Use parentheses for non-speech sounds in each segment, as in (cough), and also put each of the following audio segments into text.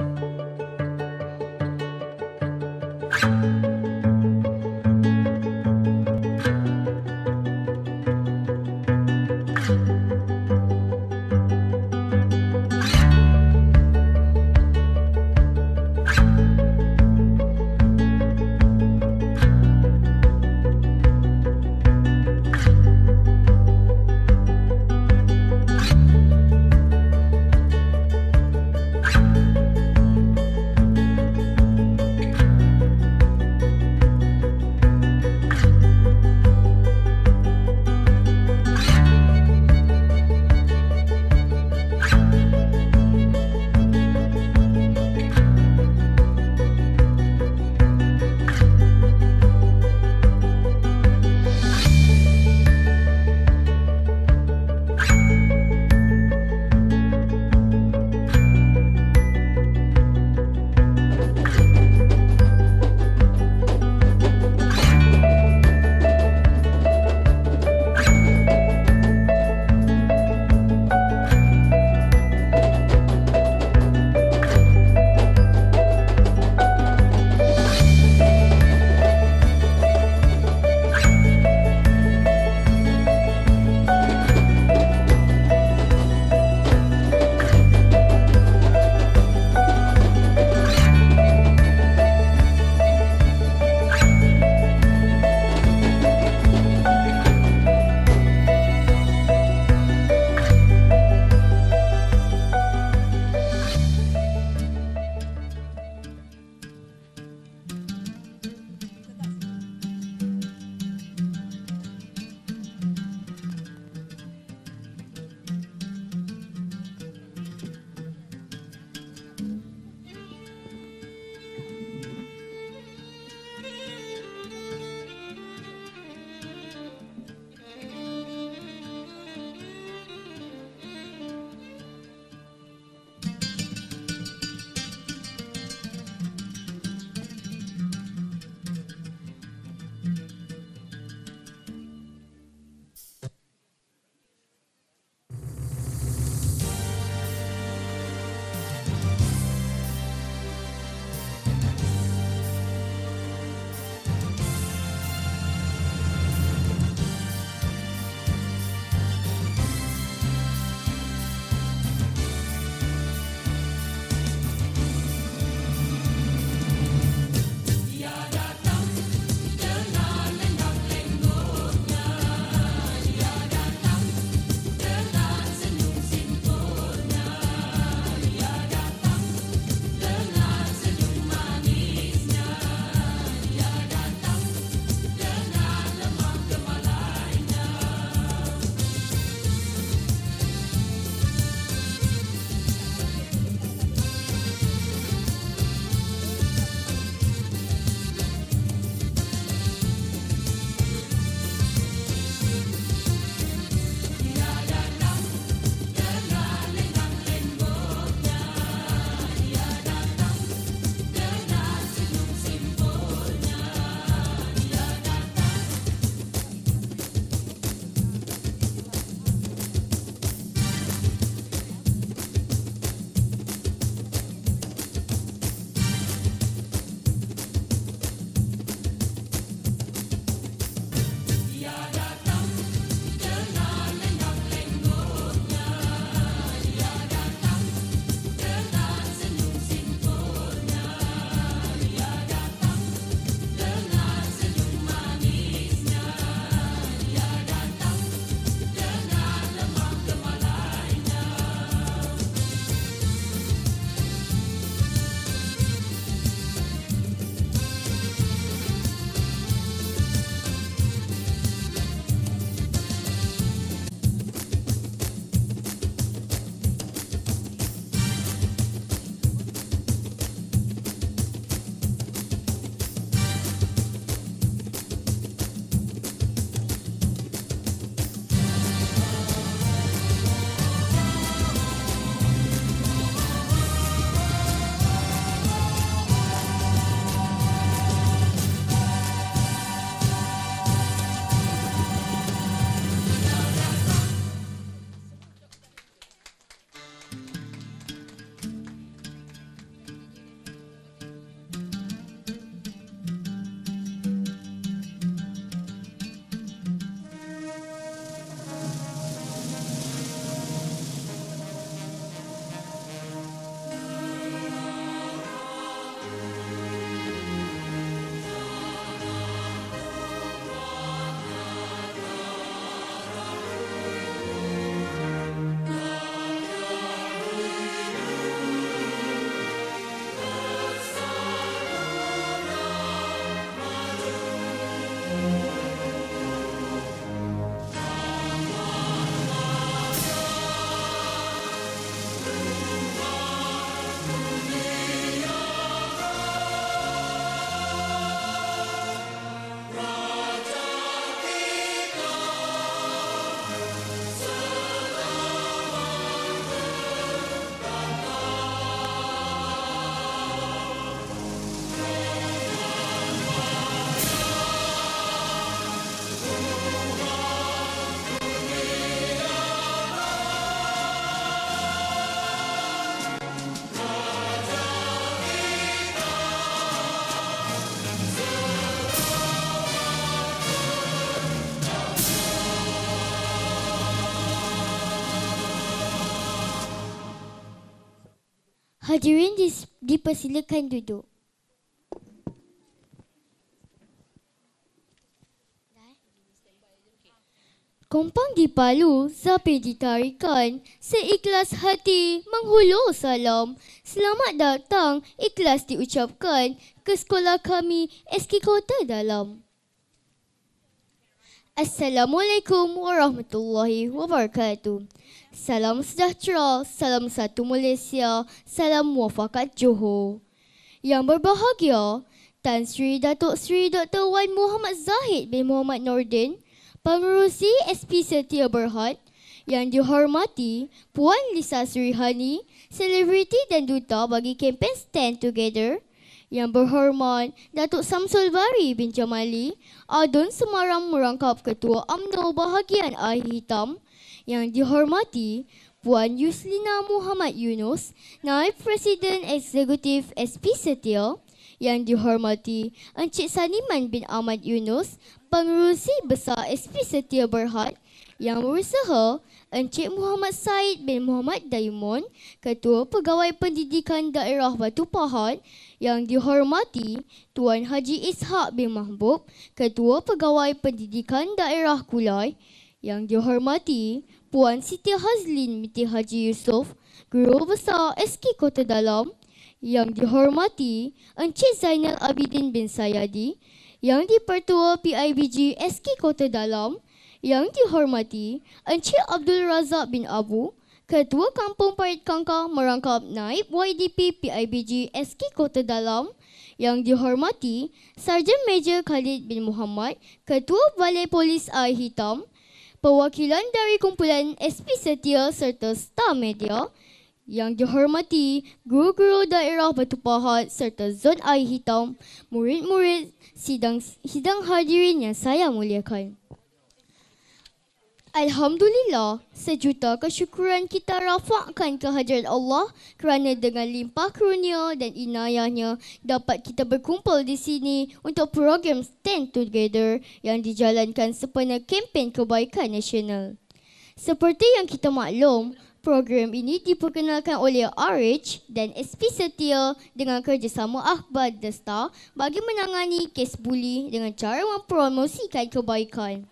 thank you Hadirin dipersilakan duduk. Kompang dipalu, sapi ditarikan, seikhlas hati menghulur salam. Selamat datang, ikhlas diucapkan ke sekolah kami SK Kota Dalam. Assalamualaikum warahmatullahi wabarakatuh. Salam sejahtera, salam satu Malaysia, salam muafakat Johor. Yang berbahagia, Tan Sri Datuk Sri Dr. Wan Muhammad Zahid bin Muhammad Nordin, Pengerusi SP Setia Berhad, yang dihormati Puan Lisa Srihani, selebriti dan duta bagi kempen Stand Together, yang berhormat Datuk Samsul Bari bin Jamali, Adun Semarang merangkap Ketua UMNO Bahagian Air Hitam, yang dihormati Puan Yuslina Muhammad Yunus, Naib Presiden Eksekutif SP Setia, yang dihormati Encik Saniman bin Ahmad Yunus, Pengurusi Besar SP Setia Berhad, yang berusaha Encik Muhammad Said bin Muhammad Daimon, Ketua Pegawai Pendidikan Daerah Batu Pahat, yang dihormati Tuan Haji Ishak bin Mahbub, Ketua Pegawai Pendidikan Daerah Kulai, yang dihormati Puan Siti Hazlin binti Haji Yusof, Guru Besar SK Kota Dalam. Yang dihormati Encik Zainal Abidin bin Sayadi, Yang dipertua PIBG SK Kota Dalam. Yang dihormati Encik Abdul Razak bin Abu, Ketua Kampung Parit Kangkang merangkap Naib YDP PIBG SK Kota Dalam. Yang dihormati Sarjan Major Khalid bin Muhammad, Ketua Balai Polis Air Hitam perwakilan dari kumpulan SP Setia serta Star Media, yang dihormati guru-guru daerah Batu Pahat serta Zon Air Hitam, murid-murid sidang, sidang hadirin yang saya muliakan. Alhamdulillah, sejuta kesyukuran kita rafakkan kehadiran Allah kerana dengan limpah kurnia dan inayahnya dapat kita berkumpul di sini untuk program Stand Together yang dijalankan sepenuh kempen kebaikan nasional. Seperti yang kita maklum, program ini diperkenalkan oleh RH dan SP Setia dengan kerjasama Akhbar Desta bagi menangani kes buli dengan cara mempromosikan kebaikan.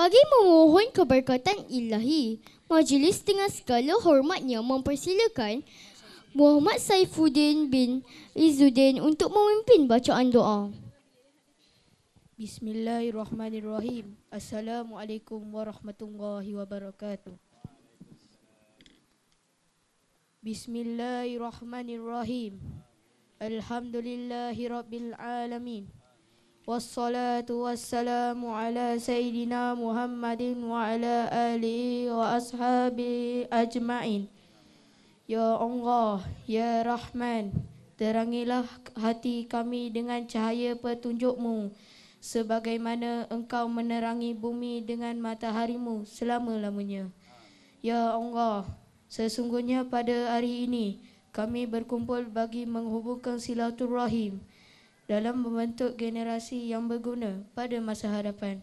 Bagi memohon keberkatan ilahi, majlis dengan segala hormatnya mempersilakan Muhammad Saifuddin bin Izzuddin untuk memimpin bacaan doa. Bismillahirrahmanirrahim. Assalamualaikum warahmatullahi wabarakatuh. Bismillahirrahmanirrahim. Alhamdulillahi والصلاة والسلام على سيدنا محمد وعلى آله وأصحابه أجمعين يا الله يا رحمن Terangilah hati kami dengan cahaya petunjukmu Sebagaimana engkau menerangi bumi dengan mataharimu selama-lamanya Ya Allah, sesungguhnya pada hari ini Kami berkumpul bagi menghubungkan silaturahim dalam membentuk generasi yang berguna pada masa hadapan.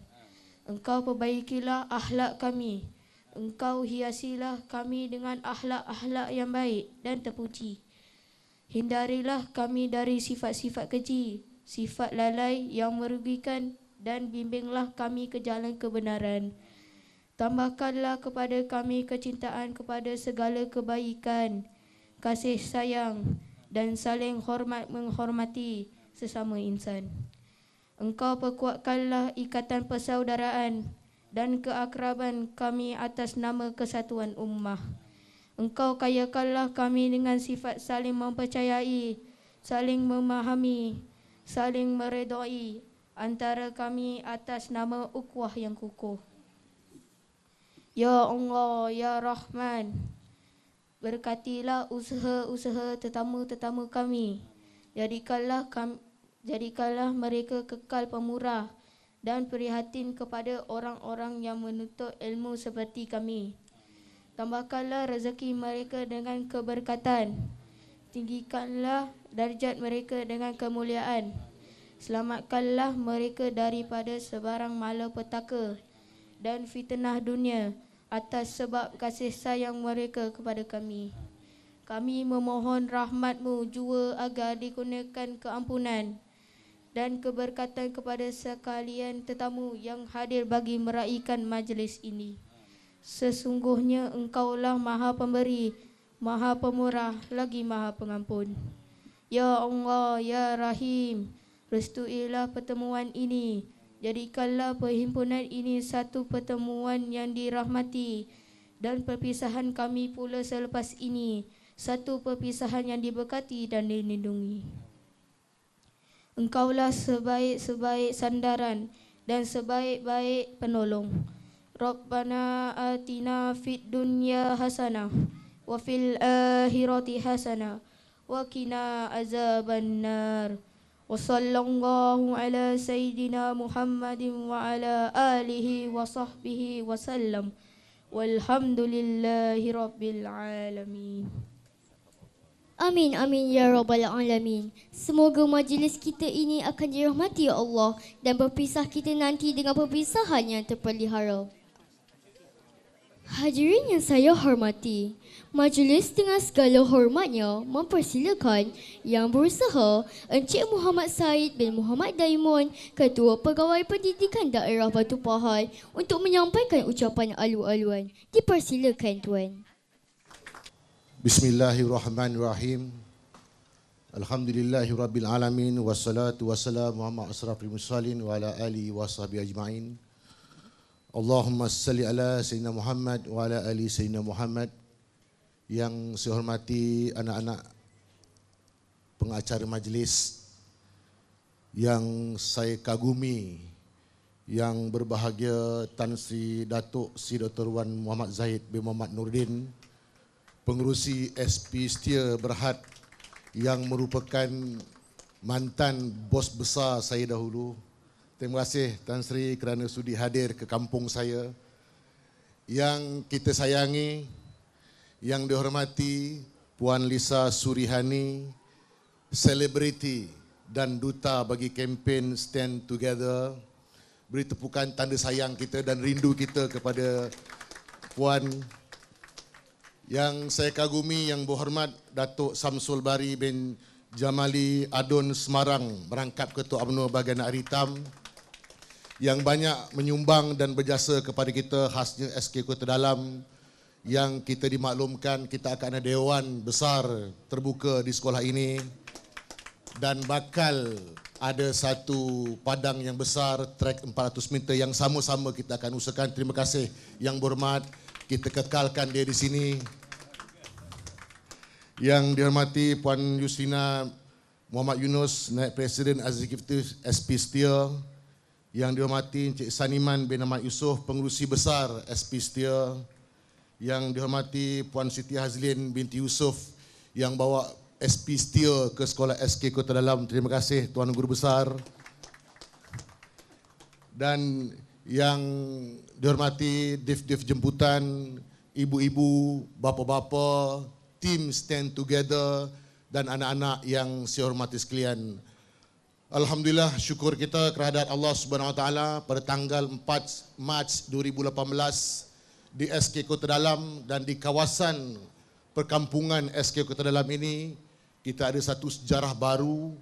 Engkau perbaikilah akhlak kami. Engkau hiasilah kami dengan akhlak-akhlak yang baik dan terpuji. Hindarilah kami dari sifat-sifat keji, sifat lalai yang merugikan dan bimbinglah kami ke jalan kebenaran. Tambahkanlah kepada kami kecintaan kepada segala kebaikan, kasih sayang dan saling hormat menghormati sesama insan. Engkau perkuatkanlah ikatan persaudaraan dan keakraban kami atas nama kesatuan ummah. Engkau kayakanlah kami dengan sifat saling mempercayai, saling memahami, saling meredoi antara kami atas nama ukhuwah yang kukuh. Ya Allah, Ya Rahman, berkatilah usaha-usaha tetamu-tetamu kami. Jadikanlah kami, jadikanlah mereka kekal pemurah dan prihatin kepada orang-orang yang menuntut ilmu seperti kami. Tambahkanlah rezeki mereka dengan keberkatan. Tinggikanlah darjat mereka dengan kemuliaan. Selamatkanlah mereka daripada sebarang malapetaka dan fitnah dunia atas sebab kasih sayang mereka kepada kami. Kami memohon rahmatmu jua agar dikurniakan keampunan dan keberkatan kepada sekalian tetamu yang hadir bagi meraihkan majlis ini. Sesungguhnya engkaulah maha pemberi, maha pemurah, lagi maha pengampun. Ya Allah, Ya Rahim, restuilah pertemuan ini. Jadikanlah perhimpunan ini satu pertemuan yang dirahmati dan perpisahan kami pula selepas ini satu perpisahan yang diberkati dan dilindungi. Engkaulah sebaik-sebaik sandaran dan sebaik-baik penolong. Rabbana atina fid dunya hasanah wa fil akhirati hasanah wa qina azaban nar. Wa sallallahu ala sayyidina Muhammadin wa ala alihi wa sahbihi wa sallam. Walhamdulillahi alamin. Amin, amin, ya Rabbal Alamin. Semoga majlis kita ini akan dirahmati ya Allah dan berpisah kita nanti dengan perpisahan yang terpelihara. Hadirin yang saya hormati, majlis dengan segala hormatnya mempersilakan yang berusaha Encik Muhammad Said bin Muhammad Daimon, Ketua Pegawai Pendidikan Daerah Batu Pahal untuk menyampaikan ucapan alu-aluan. Dipersilakan, Tuan. Bismillahirrahmanirrahim. Alhamdulillahi Rabbil Alamin Wassalatu wassalamu ala asrafil musallin Wa ala ali wa sahbihi ajma'in Allahumma salli ala Sayyidina Muhammad Wa ala ali Sayyidina Muhammad Yang saya hormati anak-anak Pengacara majlis Yang saya kagumi Yang berbahagia Tan Sri Datuk Sri Dr. Wan Muhammad Zahid bin Muhammad Nurdin Yang pengurusi SP Setia Berhad yang merupakan mantan bos besar saya dahulu. Terima kasih Tan Sri kerana sudi hadir ke kampung saya yang kita sayangi, yang dihormati Puan Lisa Surihani, selebriti dan duta bagi kempen Stand Together. Beri tepukan tanda sayang kita dan rindu kita kepada Puan yang saya kagumi yang berhormat Datuk Samsul Bari bin Jamali Adun Semarang merangkap Ketua UMNO Bagian Aritam yang banyak menyumbang dan berjasa kepada kita khasnya SK Kota Dalam yang kita dimaklumkan kita akan ada dewan besar terbuka di sekolah ini dan bakal ada satu padang yang besar trek 400 meter yang sama-sama kita akan usahakan terima kasih yang berhormat kita kekalkan dia di sini yang dihormati Puan Yusrina Muhammad Yunus, Naib Presiden Executive SP Steel. Yang dihormati Encik Saniman bin Ahmad Yusof, Pengurusi Besar SP Steel. Yang dihormati Puan Siti Hazlin binti Yusof yang bawa SP Steel ke sekolah SK Kota Dalam. Terima kasih Tuan Guru Besar. Dan yang dihormati div-div jemputan, ibu-ibu, bapa-bapa, team stand together dan anak-anak yang saya hormati sekalian. Alhamdulillah syukur kita kehadirat Allah Subhanahu Wa Taala pada tanggal 4 Mac 2018 di SK Kota Dalam dan di kawasan perkampungan SK Kota Dalam ini kita ada satu sejarah baru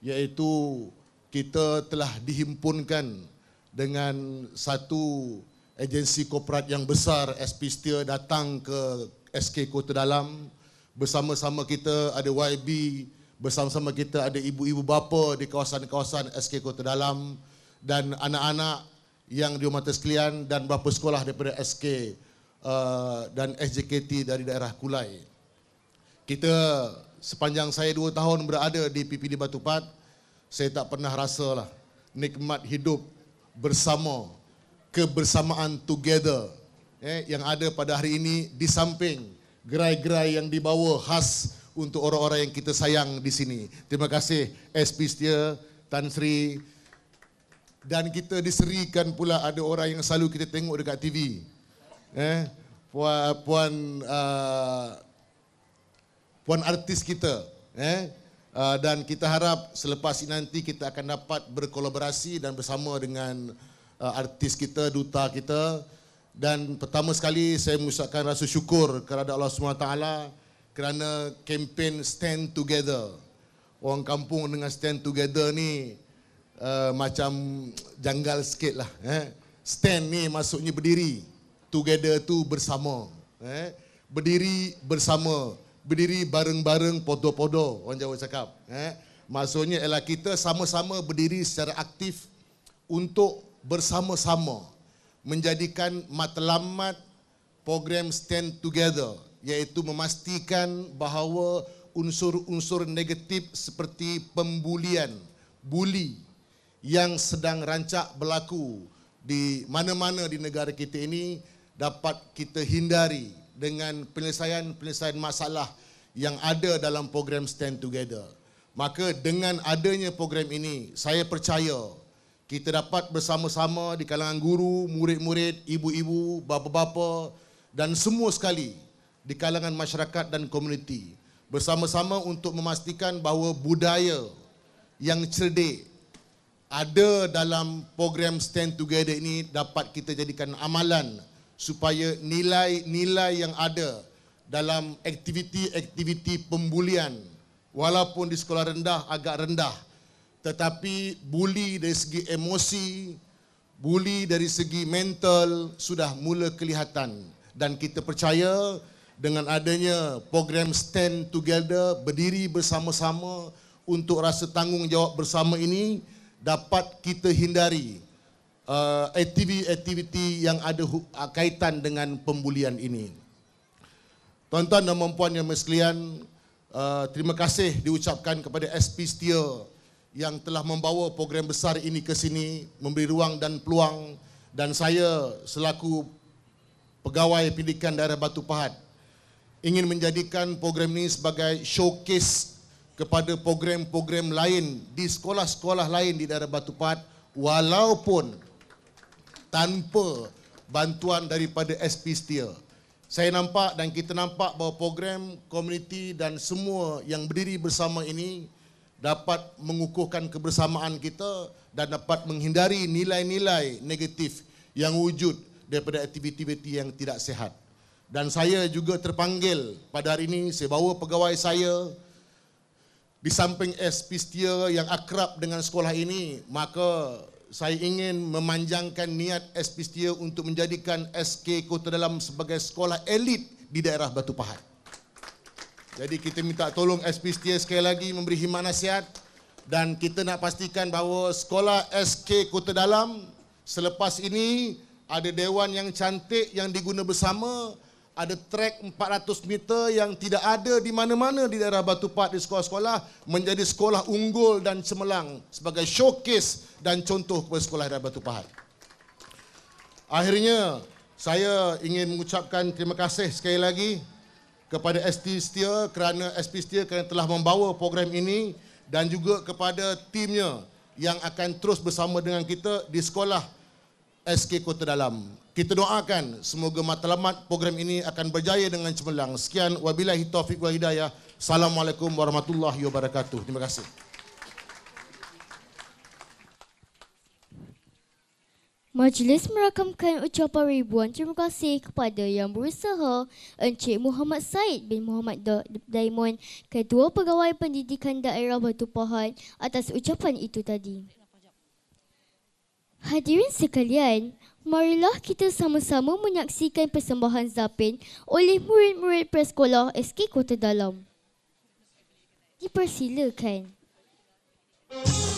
iaitu kita telah dihimpunkan dengan satu agensi korporat yang besar SP Steel datang ke SK Kota Dalam bersama-sama kita ada YB, bersama-sama kita ada ibu-ibu bapa di kawasan-kawasan SK Kota Dalam dan anak-anak yang dihormati sekalian dan bapa sekolah daripada SK uh, dan SJKT dari daerah Kulai. Kita sepanjang saya dua tahun berada di PPD Batu Pat, saya tak pernah rasalah nikmat hidup bersama, kebersamaan together eh, yang ada pada hari ini di samping gerai-gerai yang dibawa khas untuk orang-orang yang kita sayang di sini. Terima kasih SP Setia, Tan Sri. Dan kita diserikan pula ada orang yang selalu kita tengok dekat TV. Eh, puan puan uh, puan artis kita, eh. Uh, dan kita harap selepas ini nanti kita akan dapat berkolaborasi dan bersama dengan uh, artis kita, duta kita dan pertama sekali saya mengucapkan rasa syukur kepada Allah SWT kerana kempen Stand Together. Orang kampung dengan Stand Together ni uh, macam janggal sikit lah. Eh. Stand ni maksudnya berdiri. Together tu bersama. Eh. Berdiri bersama. Berdiri bareng-bareng podo-podo orang Jawa cakap. Eh. Maksudnya ialah kita sama-sama berdiri secara aktif untuk bersama-sama menjadikan matlamat program Stand Together iaitu memastikan bahawa unsur-unsur negatif seperti pembulian, buli yang sedang rancak berlaku di mana-mana di negara kita ini dapat kita hindari dengan penyelesaian-penyelesaian masalah yang ada dalam program Stand Together. Maka dengan adanya program ini, saya percaya kita dapat bersama-sama di kalangan guru, murid-murid, ibu-ibu, bapa-bapa dan semua sekali di kalangan masyarakat dan komuniti bersama-sama untuk memastikan bahawa budaya yang cerdik ada dalam program Stand Together ini dapat kita jadikan amalan supaya nilai-nilai yang ada dalam aktiviti-aktiviti pembulian walaupun di sekolah rendah agak rendah tetapi buli dari segi emosi, buli dari segi mental sudah mula kelihatan dan kita percaya dengan adanya program Stand Together berdiri bersama-sama untuk rasa tanggungjawab bersama ini dapat kita hindari uh, aktiviti-aktiviti yang ada hu- uh, kaitan dengan pembulian ini. Tuan-tuan dan puan-puan yang sekalian, uh, terima kasih diucapkan kepada SP Steel yang telah membawa program besar ini ke sini memberi ruang dan peluang dan saya selaku pegawai pendidikan daerah Batu Pahat ingin menjadikan program ini sebagai showcase kepada program-program lain di sekolah-sekolah lain di daerah Batu Pahat walaupun tanpa bantuan daripada SP Steel. Saya nampak dan kita nampak bahawa program, komuniti dan semua yang berdiri bersama ini dapat mengukuhkan kebersamaan kita dan dapat menghindari nilai-nilai negatif yang wujud daripada aktiviti-aktiviti yang tidak sehat. Dan saya juga terpanggil pada hari ini saya bawa pegawai saya di samping SP Setia yang akrab dengan sekolah ini maka saya ingin memanjangkan niat SP Setia untuk menjadikan SK Kota Dalam sebagai sekolah elit di daerah Batu Pahat. Jadi kita minta tolong SPST sekali lagi memberi himan nasihat dan kita nak pastikan bahawa sekolah SK Kota Dalam selepas ini ada dewan yang cantik yang diguna bersama, ada trek 400 meter yang tidak ada di mana-mana di daerah Batu Pat di sekolah-sekolah menjadi sekolah unggul dan cemerlang sebagai showcase dan contoh kepada sekolah daerah Batu Pahat. Akhirnya saya ingin mengucapkan terima kasih sekali lagi kepada SP Setia kerana SP Setia kerana telah membawa program ini dan juga kepada timnya yang akan terus bersama dengan kita di sekolah SK Kota Dalam. Kita doakan semoga matlamat program ini akan berjaya dengan cemerlang. Sekian wabillahi taufik wal hidayah. Assalamualaikum warahmatullahi wabarakatuh. Terima kasih. Majlis merakamkan ucapan ribuan terima kasih kepada yang berusaha Encik Muhammad Said bin Muhammad da- Daimond, Ketua Pegawai Pendidikan Daerah Batu Pahat atas ucapan itu tadi. Hadirin sekalian, marilah kita sama-sama menyaksikan persembahan Zapin oleh murid-murid Preskolah SK Kota Dalam. Dipersilakan. Dipersilakan.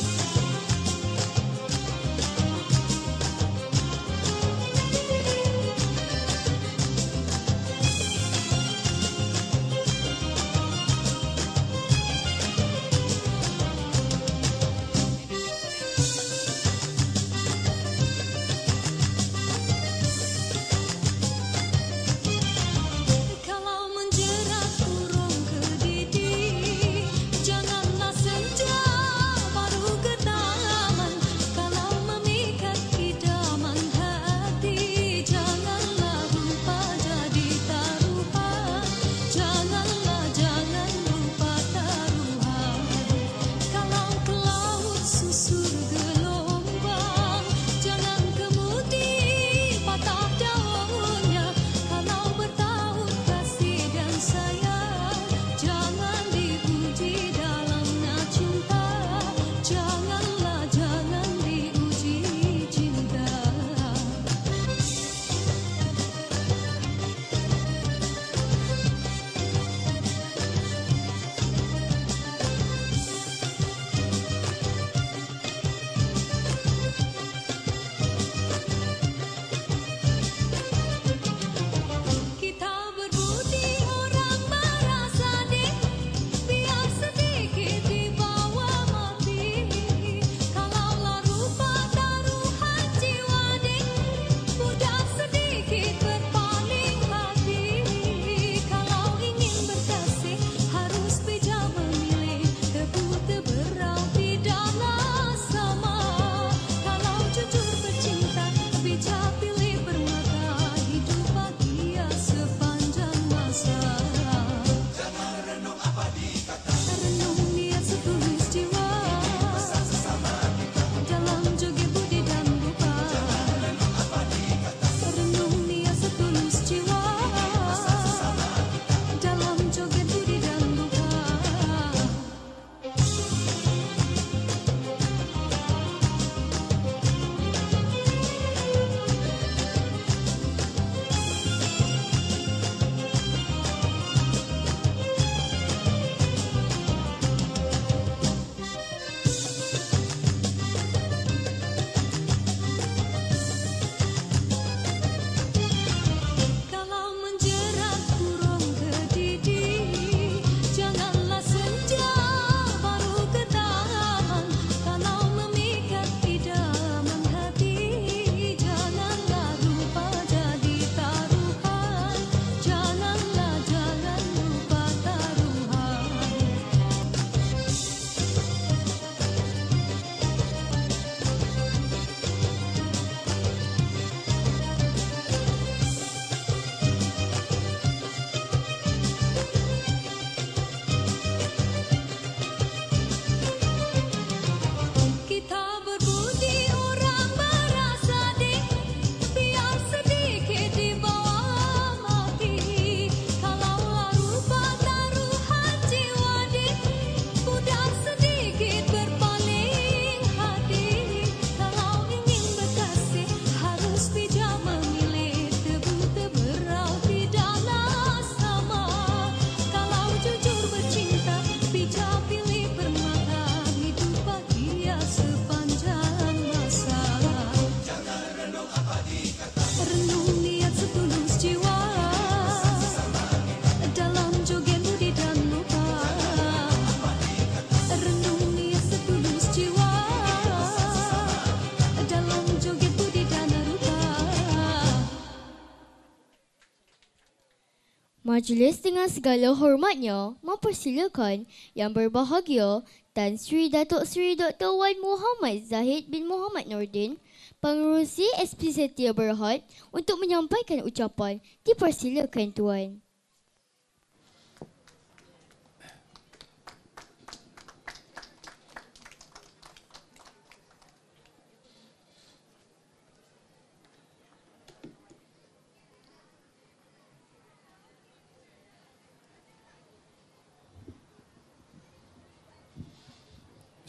Majlis dengan segala hormatnya mempersilakan Yang Berbahagia Tan Sri Datuk Sri Dr. Wan Muhammad Zahid bin Muhammad Nordin, Pengurusi SP Setia Berhad untuk menyampaikan ucapan. Dipersilakan Tuan.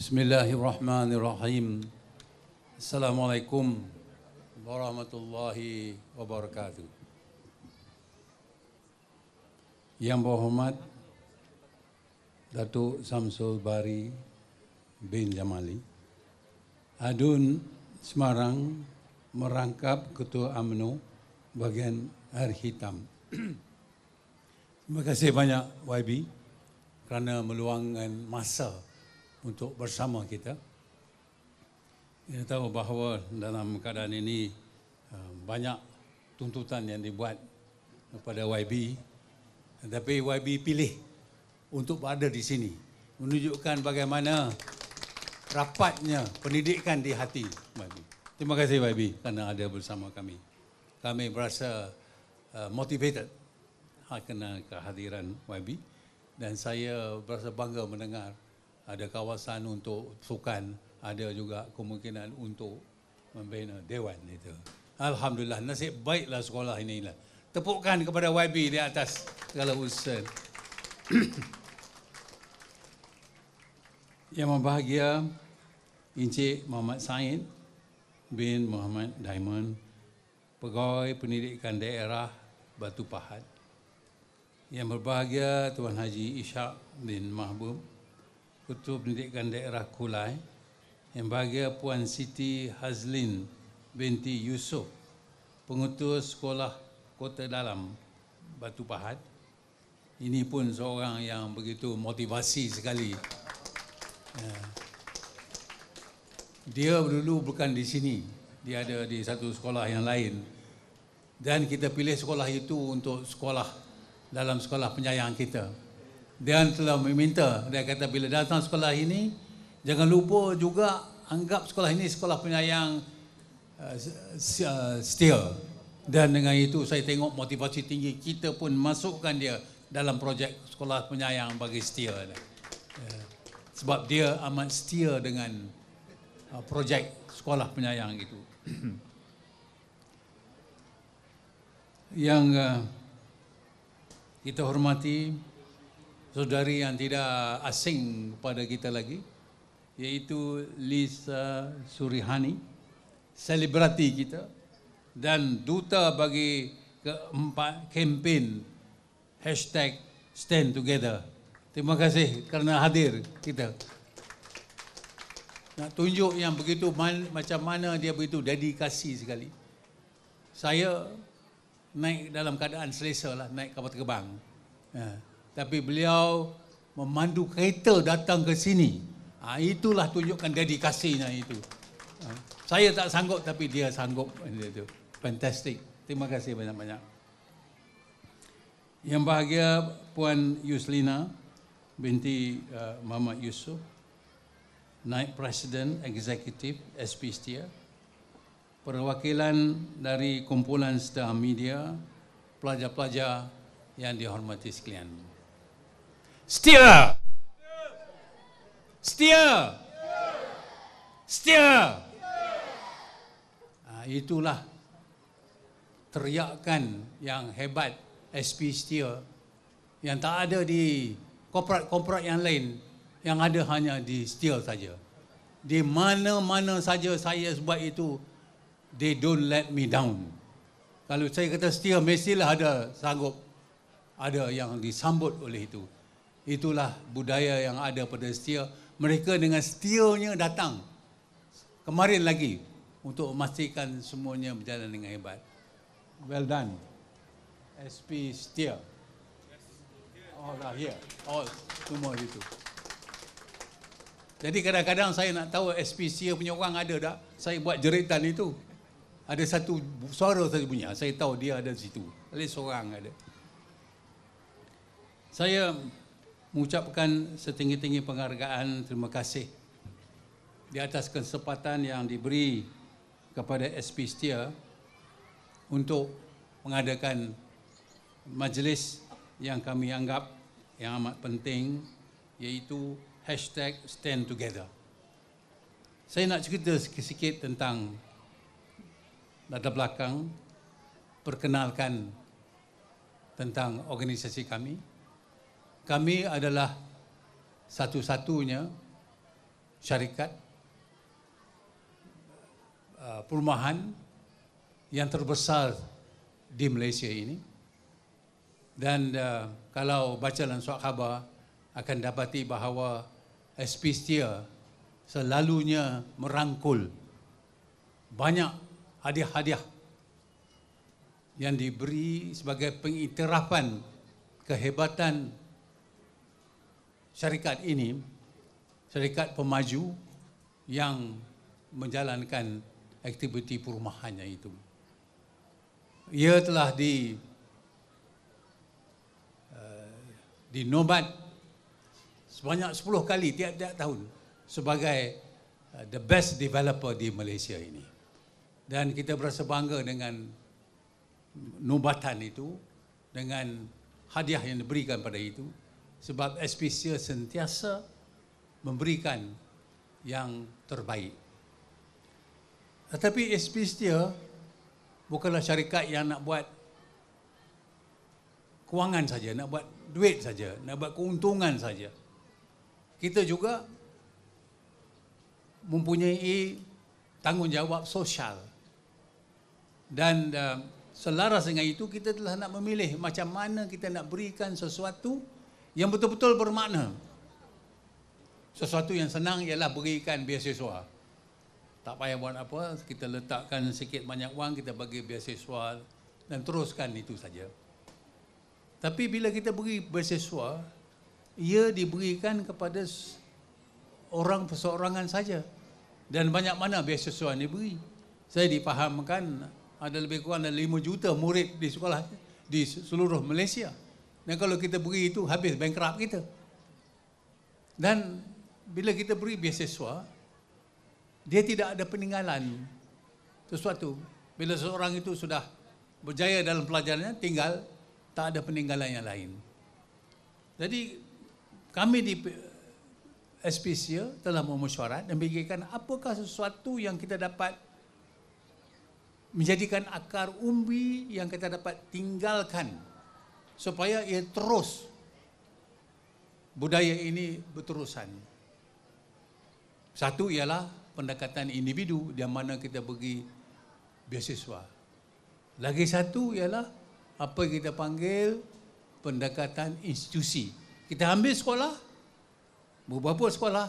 Bismillahirrahmanirrahim. Assalamualaikum warahmatullahi wabarakatuh. Yang berhormat Datuk Samsul Bari bin Jamali Adun Semarang merangkap Ketua Amnu, bagian Air Hitam. Terima kasih banyak YB kerana meluangkan masa untuk bersama kita. Kita tahu bahawa dalam keadaan ini eh, banyak tuntutan yang dibuat kepada YB tapi YB pilih untuk berada di sini menunjukkan bagaimana rapatnya pendidikan di hati Terima kasih YB kerana ada bersama kami. Kami berasa eh, motivated ah, kerana kehadiran YB dan saya berasa bangga mendengar ada kawasan untuk sukan, ada juga kemungkinan untuk membina dewan itu. Alhamdulillah, nasib baiklah sekolah ini. Lah. Tepukkan kepada YB di atas segala usaha. Yang membahagia Encik Muhammad Said bin Muhammad Diamond, Pegawai Pendidikan Daerah Batu Pahat. Yang berbahagia Tuan Haji Ishak bin Mahbub, Ketua Pendidikan Daerah Kulai yang bahagia Puan Siti Hazlin binti Yusof pengutus sekolah Kota Dalam Batu Pahat ini pun seorang yang begitu motivasi sekali ya. dia dulu bukan di sini dia ada di satu sekolah yang lain dan kita pilih sekolah itu untuk sekolah dalam sekolah penyayang kita. Dia telah meminta, dia kata bila datang sekolah ini, jangan lupa juga anggap sekolah ini sekolah penyayang uh, setia. Dan dengan itu saya tengok motivasi tinggi, kita pun masukkan dia dalam projek sekolah penyayang bagi setia. Uh, sebab dia amat setia dengan uh, projek sekolah penyayang itu. (clears throat) Yang uh, kita hormati, saudari yang tidak asing kepada kita lagi yaitu Lisa Surihani selebriti kita dan duta bagi keempat kempen hashtag stand together. Terima kasih kerana hadir kita. Nak tunjuk yang begitu man, macam mana dia begitu dedikasi sekali. Saya naik dalam keadaan selesa lah naik kapal terbang. Ya tapi beliau memandu kereta datang ke sini. Ha, itulah tunjukkan dedikasinya itu. Ha, saya tak sanggup tapi dia sanggup. Itu. Fantastic. Terima kasih banyak-banyak. Yang bahagia Puan Yuslina binti uh, Muhammad Yusuf, Naib Presiden Eksekutif SPSTIA, perwakilan dari kumpulan Star Media, pelajar-pelajar yang dihormati sekalian. Setia. Setia. Setia. Ah, ha, itulah teriakan yang hebat SP Setia yang tak ada di korporat-korporat yang lain yang ada hanya di Setia saja. Di mana-mana saja saya sebab itu they don't let me down. Kalau saya kata setia, mestilah ada sanggup. Ada yang disambut oleh itu. Itulah budaya yang ada pada setia. Mereka dengan setianya datang. Kemarin lagi. Untuk memastikan semuanya berjalan dengan hebat. Well done. SP Setia. All are here. All. Semua itu. Jadi kadang-kadang saya nak tahu SP Setia punya orang ada tak? Saya buat jeritan itu. Ada satu suara saya punya. Saya tahu dia ada di situ. Ada seorang ada. Saya mengucapkan setinggi-tinggi penghargaan terima kasih di atas kesempatan yang diberi kepada SP Setia untuk mengadakan majlis yang kami anggap yang amat penting iaitu hashtag stand together. Saya nak cerita sikit-sikit tentang latar belakang perkenalkan tentang organisasi kami kami adalah satu-satunya syarikat uh, perumahan yang terbesar di Malaysia ini dan uh, kalau baca dalam surat khabar akan dapati bahawa Espistia selalunya merangkul banyak hadiah-hadiah yang diberi sebagai pengiktirafan kehebatan syarikat ini syarikat pemaju yang menjalankan aktiviti perumahannya itu. Ia telah di uh, dinobat sebanyak 10 kali tiap-tiap tahun sebagai uh, the best developer di Malaysia ini. Dan kita berasa bangga dengan nubatan itu, dengan hadiah yang diberikan pada itu sebab SPC sentiasa memberikan yang terbaik. Tetapi SPC bukanlah syarikat yang nak buat kewangan saja, nak buat duit saja, nak buat keuntungan saja. Kita juga mempunyai tanggungjawab sosial. Dan uh, selaras dengan itu kita telah nak memilih macam mana kita nak berikan sesuatu yang betul-betul bermakna. Sesuatu yang senang ialah berikan beasiswa. Tak payah buat apa, kita letakkan sikit banyak wang, kita bagi beasiswa dan teruskan itu saja. Tapi bila kita beri beasiswa, ia diberikan kepada orang perseorangan saja. Dan banyak mana beasiswa ini beri. Saya dipahamkan ada lebih kurang ada 5 juta murid di sekolah di seluruh Malaysia. Dan kalau kita beri itu habis bankrupt kita. Dan bila kita beri beasiswa, dia tidak ada peninggalan sesuatu. Bila seorang itu sudah berjaya dalam pelajarannya, tinggal tak ada peninggalan yang lain. Jadi kami di spc telah memusyarat dan berikan apakah sesuatu yang kita dapat menjadikan akar umbi yang kita dapat tinggalkan supaya ia terus budaya ini berterusan. Satu ialah pendekatan individu di mana kita bagi beasiswa. Lagi satu ialah apa kita panggil pendekatan institusi. Kita ambil sekolah, beberapa sekolah,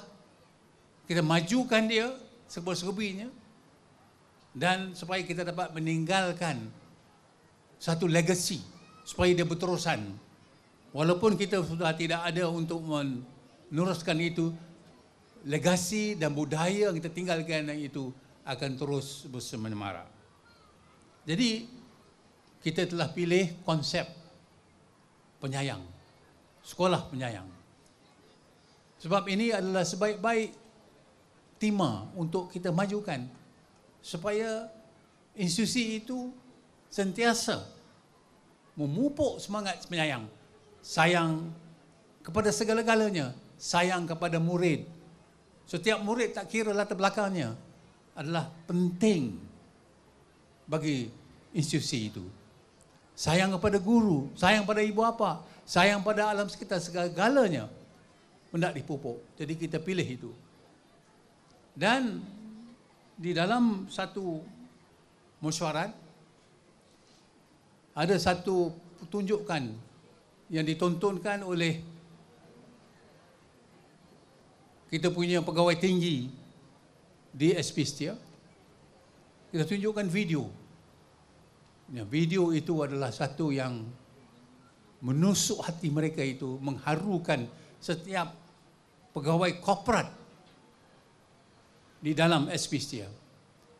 kita majukan dia sebuah-sebuahnya dan supaya kita dapat meninggalkan satu legacy supaya dia berterusan. Walaupun kita sudah tidak ada untuk meneruskan itu, legasi dan budaya yang kita tinggalkan yang itu akan terus bersemenemara. Jadi, kita telah pilih konsep penyayang. Sekolah penyayang. Sebab ini adalah sebaik-baik tema untuk kita majukan supaya institusi itu sentiasa memupuk semangat menyayang. Sayang kepada segala-galanya. Sayang kepada murid. Setiap murid tak kira latar belakangnya adalah penting bagi institusi itu. Sayang kepada guru, sayang pada ibu apa, sayang pada alam sekitar segala-galanya hendak dipupuk. Jadi kita pilih itu. Dan di dalam satu mesyuarat ada satu pertunjukan yang ditontonkan oleh kita punya pegawai tinggi di SP Setia. Kita tunjukkan video. Ya, video itu adalah satu yang menusuk hati mereka itu, mengharukan setiap pegawai korporat di dalam SP Setia.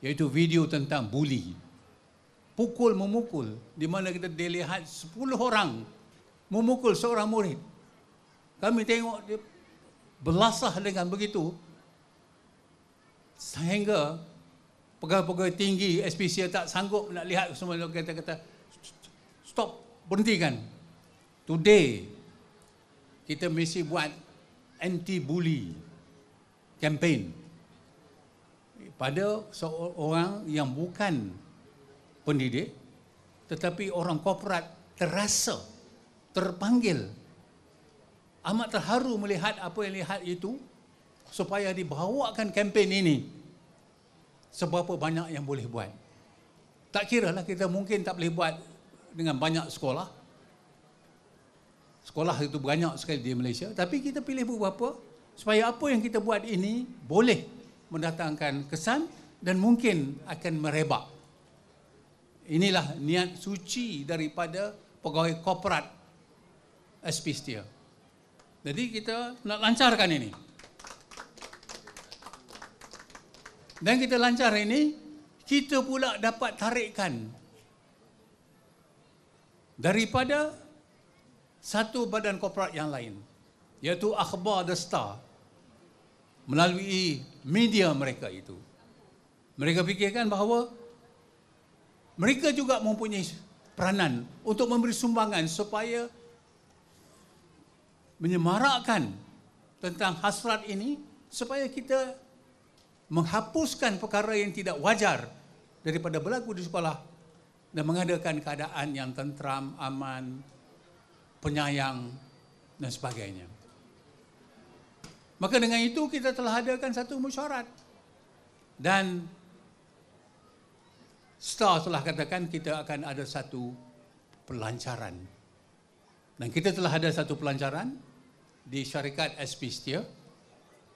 Iaitu video tentang bullying pukul memukul di mana kita dilihat 10 orang memukul seorang murid. Kami tengok dia belasah dengan begitu sehingga pegawai-pegawai tinggi SPC tak sanggup nak lihat semua orang kata kata stop berhentikan. Today kita mesti buat anti bully campaign pada seorang yang bukan pendidik tetapi orang korporat terasa terpanggil amat terharu melihat apa yang lihat itu supaya dibawakan kempen ini seberapa banyak yang boleh buat tak kira lah kita mungkin tak boleh buat dengan banyak sekolah sekolah itu banyak sekali di Malaysia tapi kita pilih beberapa supaya apa yang kita buat ini boleh mendatangkan kesan dan mungkin akan merebak inilah niat suci daripada pegawai korporat Aspistia. Jadi kita nak lancarkan ini. Dan kita lancar ini, kita pula dapat tarikkan daripada satu badan korporat yang lain. Iaitu Akhbar The Star melalui media mereka itu. Mereka fikirkan bahawa mereka juga mempunyai peranan untuk memberi sumbangan supaya menyemarakkan tentang hasrat ini supaya kita menghapuskan perkara yang tidak wajar daripada berlaku di sekolah dan mengadakan keadaan yang tentram, aman, penyayang dan sebagainya. Maka dengan itu kita telah adakan satu mesyuarat dan Setelah telah katakan kita akan ada satu pelancaran. Dan kita telah ada satu pelancaran di syarikat SP Stia.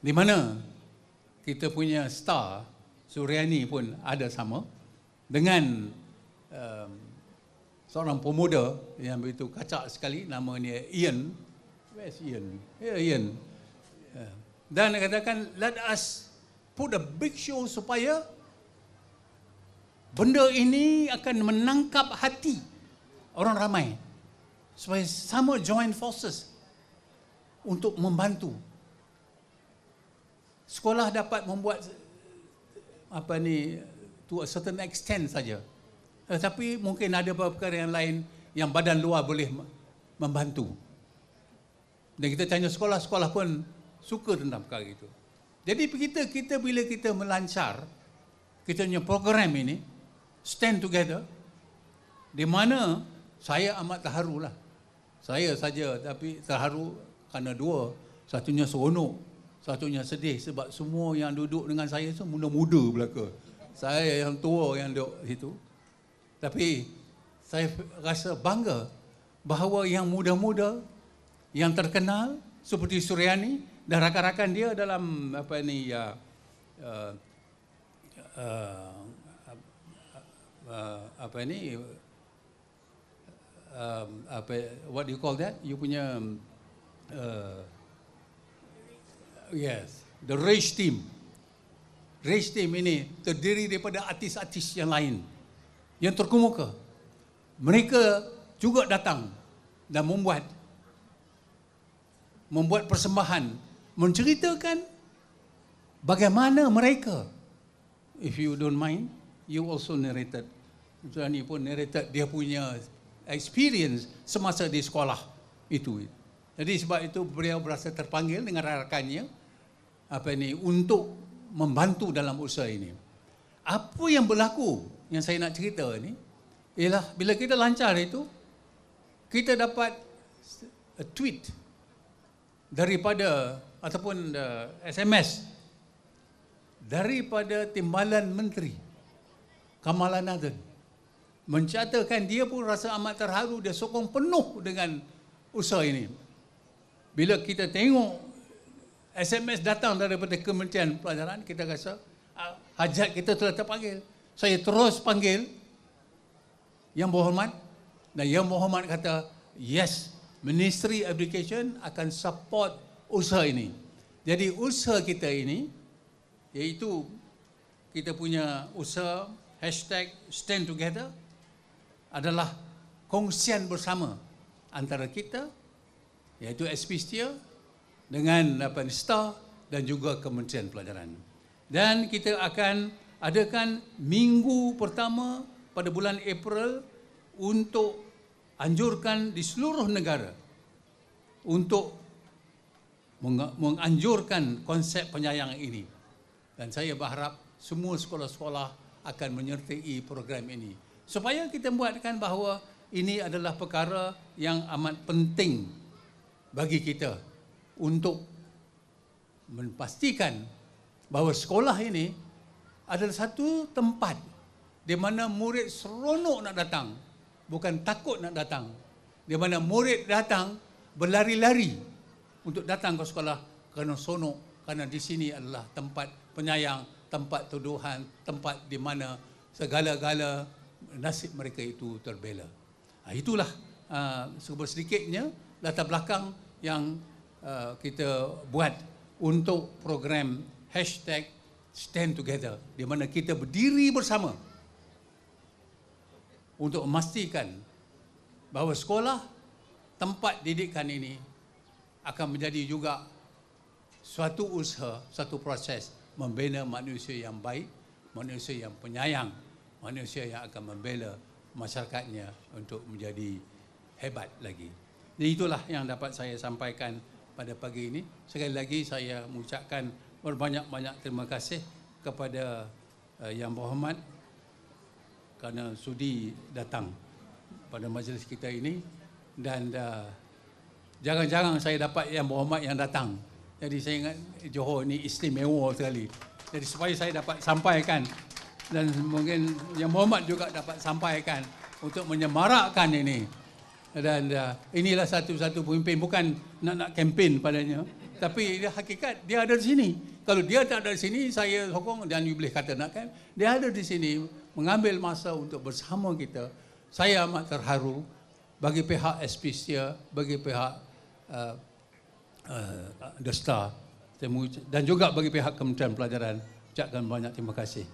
Di mana kita punya Star Suryani pun ada sama dengan um, seorang pemuda yang begitu kacak sekali nama namanya Ian. Where's Ian? Yeah, Ian. Yeah. Uh, dan katakan let us put a big show supaya benda ini akan menangkap hati orang ramai supaya sama join forces untuk membantu sekolah dapat membuat apa ni to a certain extent saja tetapi mungkin ada beberapa perkara yang lain yang badan luar boleh membantu dan kita tanya sekolah-sekolah pun suka tentang perkara itu jadi kita kita bila kita melancar kita punya program ini stand together di mana saya amat terharulah saya saja tapi terharu kerana dua satunya seronok satunya sedih sebab semua yang duduk dengan saya itu muda-muda belaka saya yang tua yang duduk situ tapi saya rasa bangga bahawa yang muda-muda yang terkenal seperti Suryani dan rakan-rakan dia dalam apa ni ya uh, uh uh, apa ini um, apa what do you call that you punya um, uh, yes the rage team rage team ini terdiri daripada artis-artis yang lain yang terkemuka mereka juga datang dan membuat membuat persembahan menceritakan bagaimana mereka if you don't mind you also narrated Zani pun narrated dia punya experience semasa di sekolah itu. Jadi sebab itu beliau berasa terpanggil dengan rakannya apa ini untuk membantu dalam usaha ini. Apa yang berlaku yang saya nak cerita ni ialah bila kita lancar itu kita dapat a tweet daripada ataupun SMS uh, daripada timbalan menteri Kamala Nathan mencatatkan dia pun rasa amat terharu dia sokong penuh dengan usaha ini bila kita tengok SMS datang daripada Kementerian Pelajaran kita rasa ah, hajat kita telah terpanggil saya terus panggil yang berhormat dan yang berhormat kata yes Ministry Education akan support usaha ini jadi usaha kita ini iaitu kita punya usaha hashtag stand together adalah kongsian bersama antara kita iaitu SPSTIA dengan Nista dan juga Kementerian Pelajaran. Dan kita akan adakan minggu pertama pada bulan April untuk anjurkan di seluruh negara untuk menganjurkan konsep penyayang ini. Dan saya berharap semua sekolah-sekolah akan menyertai program ini supaya kita buatkan bahawa ini adalah perkara yang amat penting bagi kita untuk memastikan bahawa sekolah ini adalah satu tempat di mana murid seronok nak datang bukan takut nak datang di mana murid datang berlari-lari untuk datang ke sekolah kerana seronok kerana di sini adalah tempat penyayang tempat tuduhan tempat di mana segala-gala nasib mereka itu terbela. Ah, itulah uh, sedikitnya latar belakang yang uh, kita buat untuk program hashtag stand together di mana kita berdiri bersama untuk memastikan bahawa sekolah tempat didikan ini akan menjadi juga suatu usaha, satu proses membina manusia yang baik, manusia yang penyayang manusia yang akan membela masyarakatnya untuk menjadi hebat lagi. Jadi itulah yang dapat saya sampaikan pada pagi ini. Sekali lagi saya mengucapkan berbanyak-banyak terima kasih kepada eh, Yang Berhormat kerana sudi datang pada majlis kita ini dan uh, eh, jangan jarang saya dapat Yang Berhormat yang datang. Jadi saya ingat Johor ini istimewa sekali. Jadi supaya saya dapat sampaikan dan mungkin yang Muhammad juga dapat sampaikan untuk menyemarakkan ini. Dan uh, inilah satu-satu pemimpin bukan nak-nak kempen padanya. Tapi dia hakikat dia ada di sini. Kalau dia tak ada di sini, saya sokong dan you boleh kata nak kan. Dia ada di sini mengambil masa untuk bersama kita. Saya amat terharu bagi pihak Espesia, bagi pihak uh, uh, The Star dan juga bagi pihak Kementerian Pelajaran. Ucapkan banyak terima kasih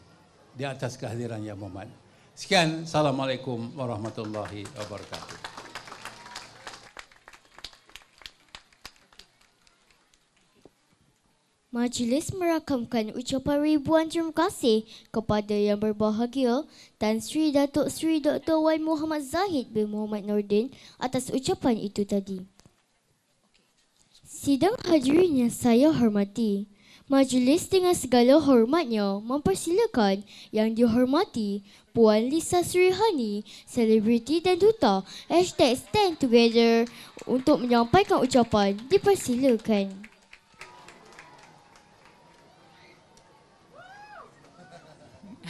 di atas kehadiran Yang Muhammad. Sekian, Assalamualaikum warahmatullahi wabarakatuh. Majlis merakamkan ucapan ribuan terima kasih kepada yang berbahagia Tan Sri Datuk Sri Dr. Wan Muhammad Zahid bin Muhammad Nordin atas ucapan itu tadi. Sidang hadirin yang saya hormati, Majlis dengan segala hormatnya mempersilakan yang dihormati Puan Lisa Srihani, selebriti dan duta hashtag stand together untuk menyampaikan ucapan dipersilakan.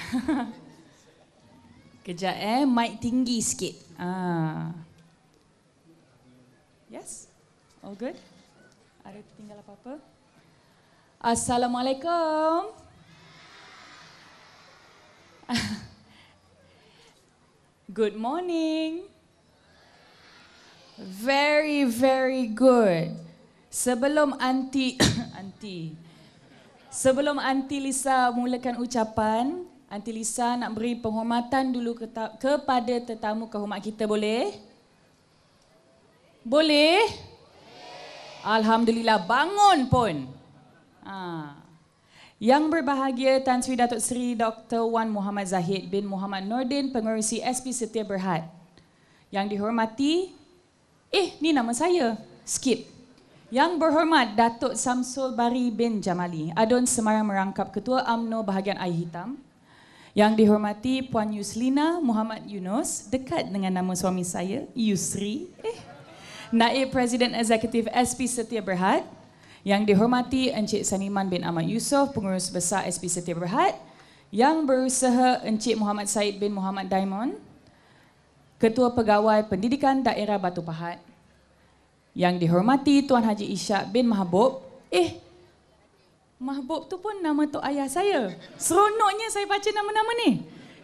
(laughs) Kejap eh, mic tinggi sikit. Ah. Yes? All good? Ada tinggal apa-apa? Assalamualaikum. (laughs) Good morning. Very very good. Sebelum anti (coughs) anti Sebelum anti Lisa mulakan ucapan, anti Lisa nak beri penghormatan dulu ke kepada tetamu kehormat kita Boleh? boleh. Alhamdulillah bangun pun. Ah. Yang berbahagia Tan Sri Datuk Seri Dr. Wan Muhammad Zahid bin Muhammad Nordin pengurusi SP Setia Berhad. Yang dihormati, eh ni nama saya, skip. Yang berhormat Datuk Samsul Bari bin Jamali, Adun Semarang Merangkap Ketua AMNO Bahagian Air Hitam. Yang dihormati Puan Yuslina Muhammad Yunus, dekat dengan nama suami saya, Yusri. Eh. Naib Presiden Eksekutif SP Setia Berhad. Yang dihormati Encik Saniman bin Ahmad Yusof, Pengurus Besar SP Setia Berhad, Yang Berusaha Encik Muhammad Said bin Muhammad Daimon, Ketua Pegawai Pendidikan Daerah Batu Pahat, Yang dihormati Tuan Haji Ishak bin Mahbub, eh Mahbub tu pun nama tok ayah saya. Seronoknya saya baca nama-nama ni.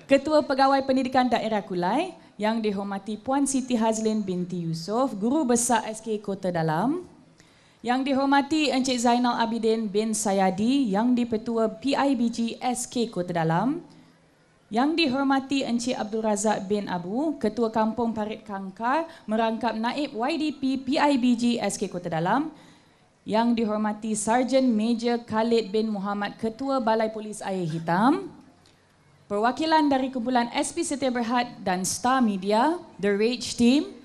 Ketua Pegawai Pendidikan Daerah Kulai, yang dihormati Puan Siti Hazlin binti Yusof, Guru Besar SK Kota Dalam, yang dihormati Encik Zainal Abidin bin Sayadi yang dipetua PIBG SK Kota Dalam. Yang dihormati Encik Abdul Razak bin Abu, Ketua Kampung Parit Kangkar, merangkap Naib YDP PIBG SK Kota Dalam. Yang dihormati Sarjan Major Khalid bin Muhammad, Ketua Balai Polis Air Hitam. Perwakilan dari kumpulan SP Setia Berhad dan Star Media, The Rage Team,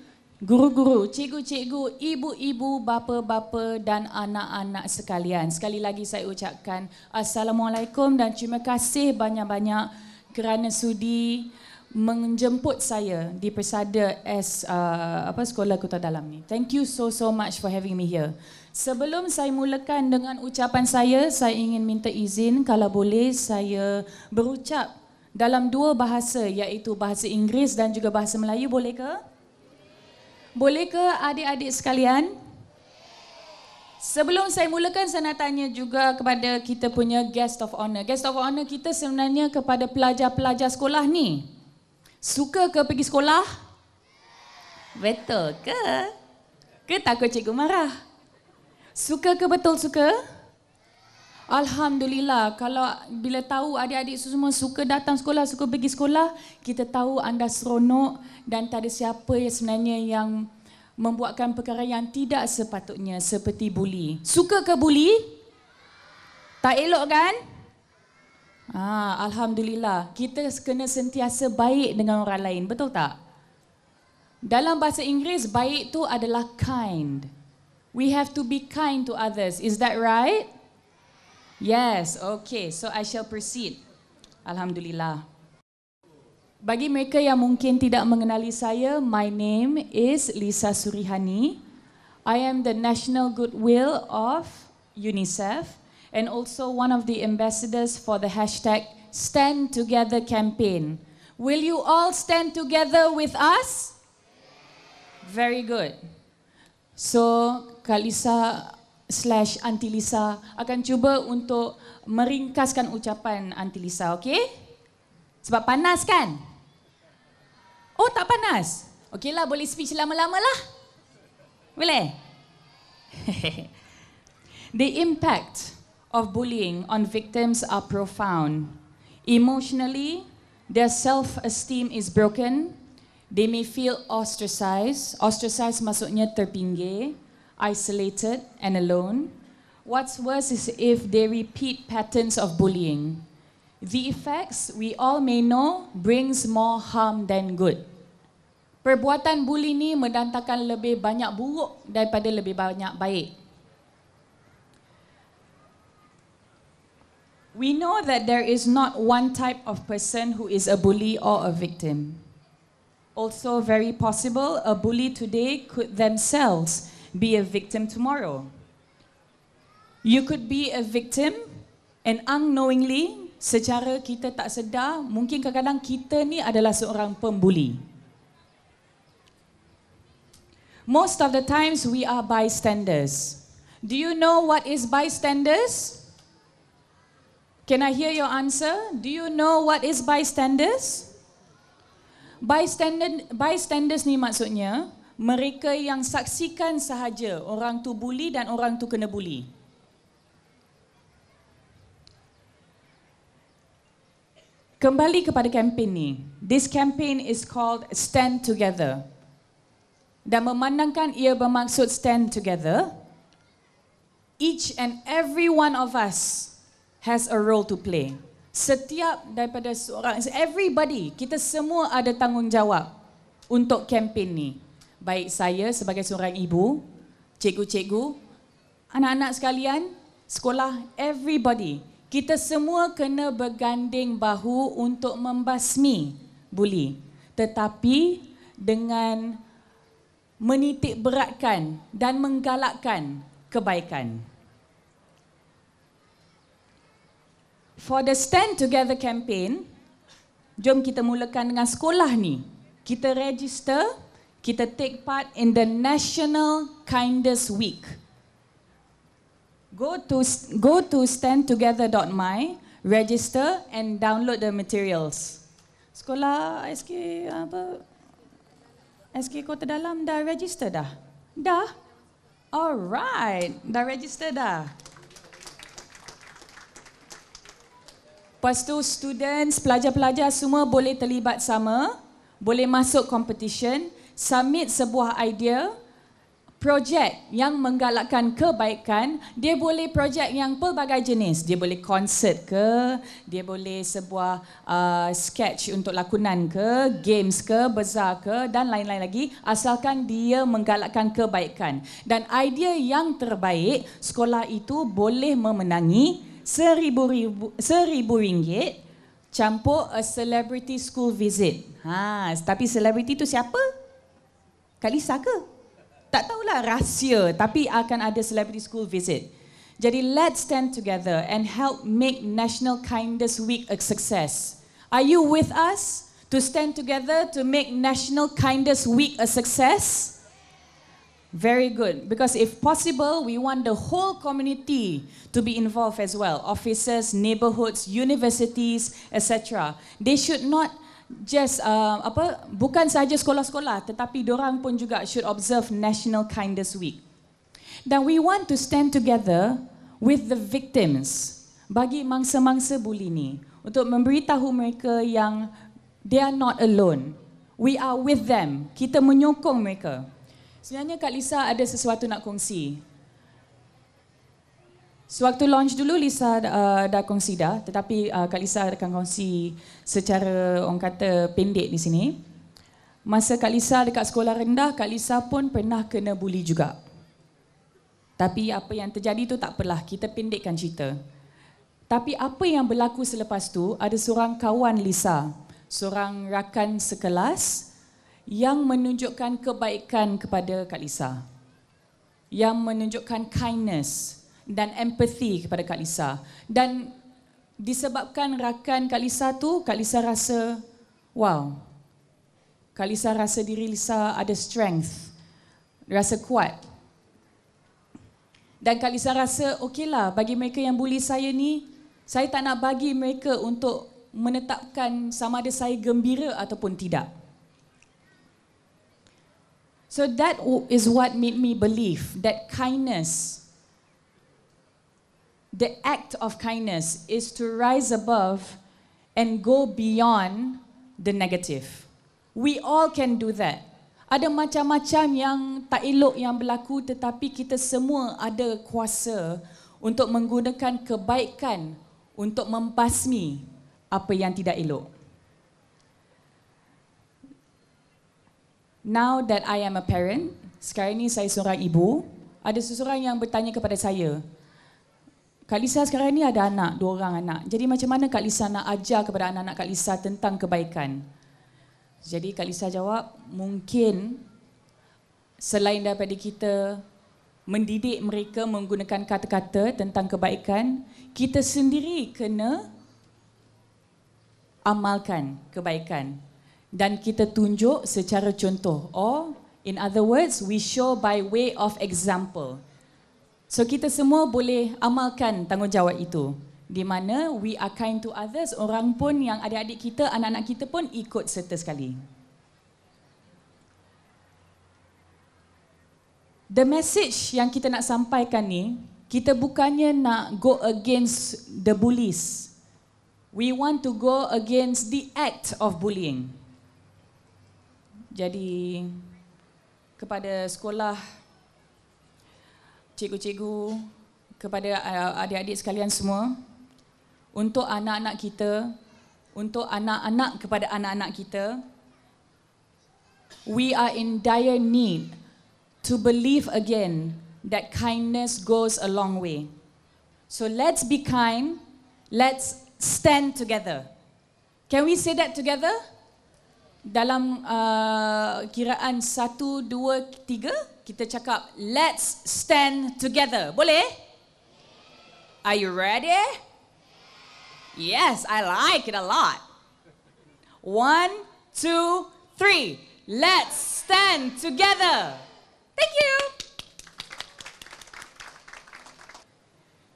Guru-guru, cikgu-cikgu, ibu-ibu, bapa-bapa dan anak-anak sekalian. Sekali lagi saya ucapkan Assalamualaikum dan terima kasih banyak-banyak kerana sudi menjemput saya di Persada S uh, apa sekolah Kota Dalam ni. Thank you so so much for having me here. Sebelum saya mulakan dengan ucapan saya, saya ingin minta izin kalau boleh saya berucap dalam dua bahasa iaitu bahasa Inggeris dan juga bahasa Melayu boleh ke? Boleh ke adik-adik sekalian? Sebelum saya mulakan, saya nak tanya juga kepada kita punya guest of honour. Guest of honour kita sebenarnya kepada pelajar-pelajar sekolah ni. Suka ke pergi sekolah? Betul ke? Ke takut cikgu marah? Suka ke betul Suka. Alhamdulillah kalau bila tahu adik-adik semua suka datang sekolah, suka pergi sekolah, kita tahu anda seronok dan tak ada siapa yang sebenarnya yang membuatkan perkara yang tidak sepatutnya seperti buli. Suka ke buli? Tak elok kan? Ah, Alhamdulillah, kita kena sentiasa baik dengan orang lain, betul tak? Dalam bahasa Inggeris, baik tu adalah kind. We have to be kind to others, is that right? Yes, okay. So I shall proceed. Alhamdulillah. Bagi mereka yang mungkin tidak mengenali saya, my name is Lisa Surihani. I am the National Goodwill of UNICEF and also one of the ambassadors for the hashtag Stand Together campaign. Will you all stand together with us? Very good. So, kalisa slash Aunty Lisa akan cuba untuk meringkaskan ucapan Aunty Lisa, okey? Sebab panas kan? Oh, tak panas? Okeylah, boleh speech lama-lama lah. Boleh? (laughs) The impact of bullying on victims are profound. Emotionally, their self-esteem is broken. They may feel ostracized. Ostracized maksudnya terpinggir. isolated, and alone. What's worse is if they repeat patterns of bullying. The effects, we all may know, brings more harm than good. Perbuatan buli ni mendatangkan lebih banyak buruk daripada lebih banyak baik. We know that there is not one type of person who is a bully or a victim. Also, very possible, a bully today could themselves be a victim tomorrow. You could be a victim and unknowingly, secara kita tak sedar, mungkin kadang-kadang kita ni adalah seorang pembuli. Most of the times we are bystanders. Do you know what is bystanders? Can I hear your answer? Do you know what is bystanders? Bystander, bystanders ni maksudnya, mereka yang saksikan sahaja orang tu buli dan orang tu kena buli. Kembali kepada kempen ni. This campaign is called Stand Together. Dan memandangkan ia bermaksud stand together, each and every one of us has a role to play. Setiap daripada seorang, everybody, kita semua ada tanggungjawab untuk kempen ni baik saya sebagai seorang ibu, cikgu-cikgu, anak-anak sekalian, sekolah, everybody. Kita semua kena berganding bahu untuk membasmi buli. Tetapi dengan menitik beratkan dan menggalakkan kebaikan. For the Stand Together campaign, jom kita mulakan dengan sekolah ni. Kita register kita take part in the National Kindness Week. Go to go to standtogether.my, register and download the materials. Sekolah SK apa? SK Kota Dalam dah register dah. Dah. Alright, dah register dah. Pastu students, pelajar-pelajar semua boleh terlibat sama, boleh masuk competition submit sebuah idea projek yang menggalakkan kebaikan dia boleh projek yang pelbagai jenis dia boleh konsert ke dia boleh sebuah uh, sketch untuk lakonan ke games ke bazar ke dan lain-lain lagi asalkan dia menggalakkan kebaikan dan idea yang terbaik sekolah itu boleh memenangi seribu ribu seribu ringgit campur a celebrity school visit ha tapi celebrity tu siapa Kak Lisa ke? Tak tahulah rahsia tapi akan ada celebrity school visit. Jadi let's stand together and help make National Kindness Week a success. Are you with us to stand together to make National Kindness Week a success? Very good. Because if possible, we want the whole community to be involved as well. Officers, neighborhoods, universities, etc. They should not just uh, apa bukan sahaja sekolah-sekolah tetapi diorang pun juga should observe National Kindness Week. Dan we want to stand together with the victims bagi mangsa-mangsa buli ni untuk memberitahu mereka yang they are not alone. We are with them. Kita menyokong mereka. Sebenarnya Kak Lisa ada sesuatu nak kongsi. Sewaktu launch dulu Lisa uh, dah kongsi dah tetapi uh, Kak Lisa akan kongsi secara orang kata pendek di sini. Masa Kak Lisa dekat sekolah rendah, Kak Lisa pun pernah kena bully juga. Tapi apa yang terjadi tu tak apalah, kita pendekkan cerita. Tapi apa yang berlaku selepas tu, ada seorang kawan Lisa, seorang rakan sekelas yang menunjukkan kebaikan kepada Kak Lisa. Yang menunjukkan kindness dan empathy kepada Kak Lisa. Dan disebabkan rakan Kak Lisa tu, Kak Lisa rasa, wow, Kak Lisa rasa diri Lisa ada strength, rasa kuat. Dan Kak Lisa rasa, okeylah bagi mereka yang bully saya ni, saya tak nak bagi mereka untuk menetapkan sama ada saya gembira ataupun tidak. So that is what made me believe that kindness the act of kindness is to rise above and go beyond the negative. We all can do that. Ada macam-macam yang tak elok yang berlaku tetapi kita semua ada kuasa untuk menggunakan kebaikan untuk membasmi apa yang tidak elok. Now that I am a parent, sekarang ini saya seorang ibu, ada seseorang yang bertanya kepada saya, Kak Lisa sekarang ni ada anak, dua orang anak. Jadi macam mana Kak Lisa nak ajar kepada anak-anak Kak Lisa tentang kebaikan? Jadi Kak Lisa jawab, mungkin selain daripada kita mendidik mereka menggunakan kata-kata tentang kebaikan, kita sendiri kena amalkan kebaikan dan kita tunjuk secara contoh. Or in other words, we show by way of example. So kita semua boleh amalkan tanggungjawab itu. Di mana we are kind to others, orang pun yang adik-adik kita, anak-anak kita pun ikut serta sekali. The message yang kita nak sampaikan ni, kita bukannya nak go against the bullies. We want to go against the act of bullying. Jadi kepada sekolah cikgu-cikgu, kepada uh, adik-adik sekalian semua, untuk anak-anak kita, untuk anak-anak kepada anak-anak kita, we are in dire need to believe again that kindness goes a long way. So let's be kind, let's stand together. Can we say that together? Dalam uh, kiraan satu, dua, tiga? Tiga? kita cakap let's stand together. Boleh? Are you ready? Yes, I like it a lot. One, two, three. Let's stand together. Thank you.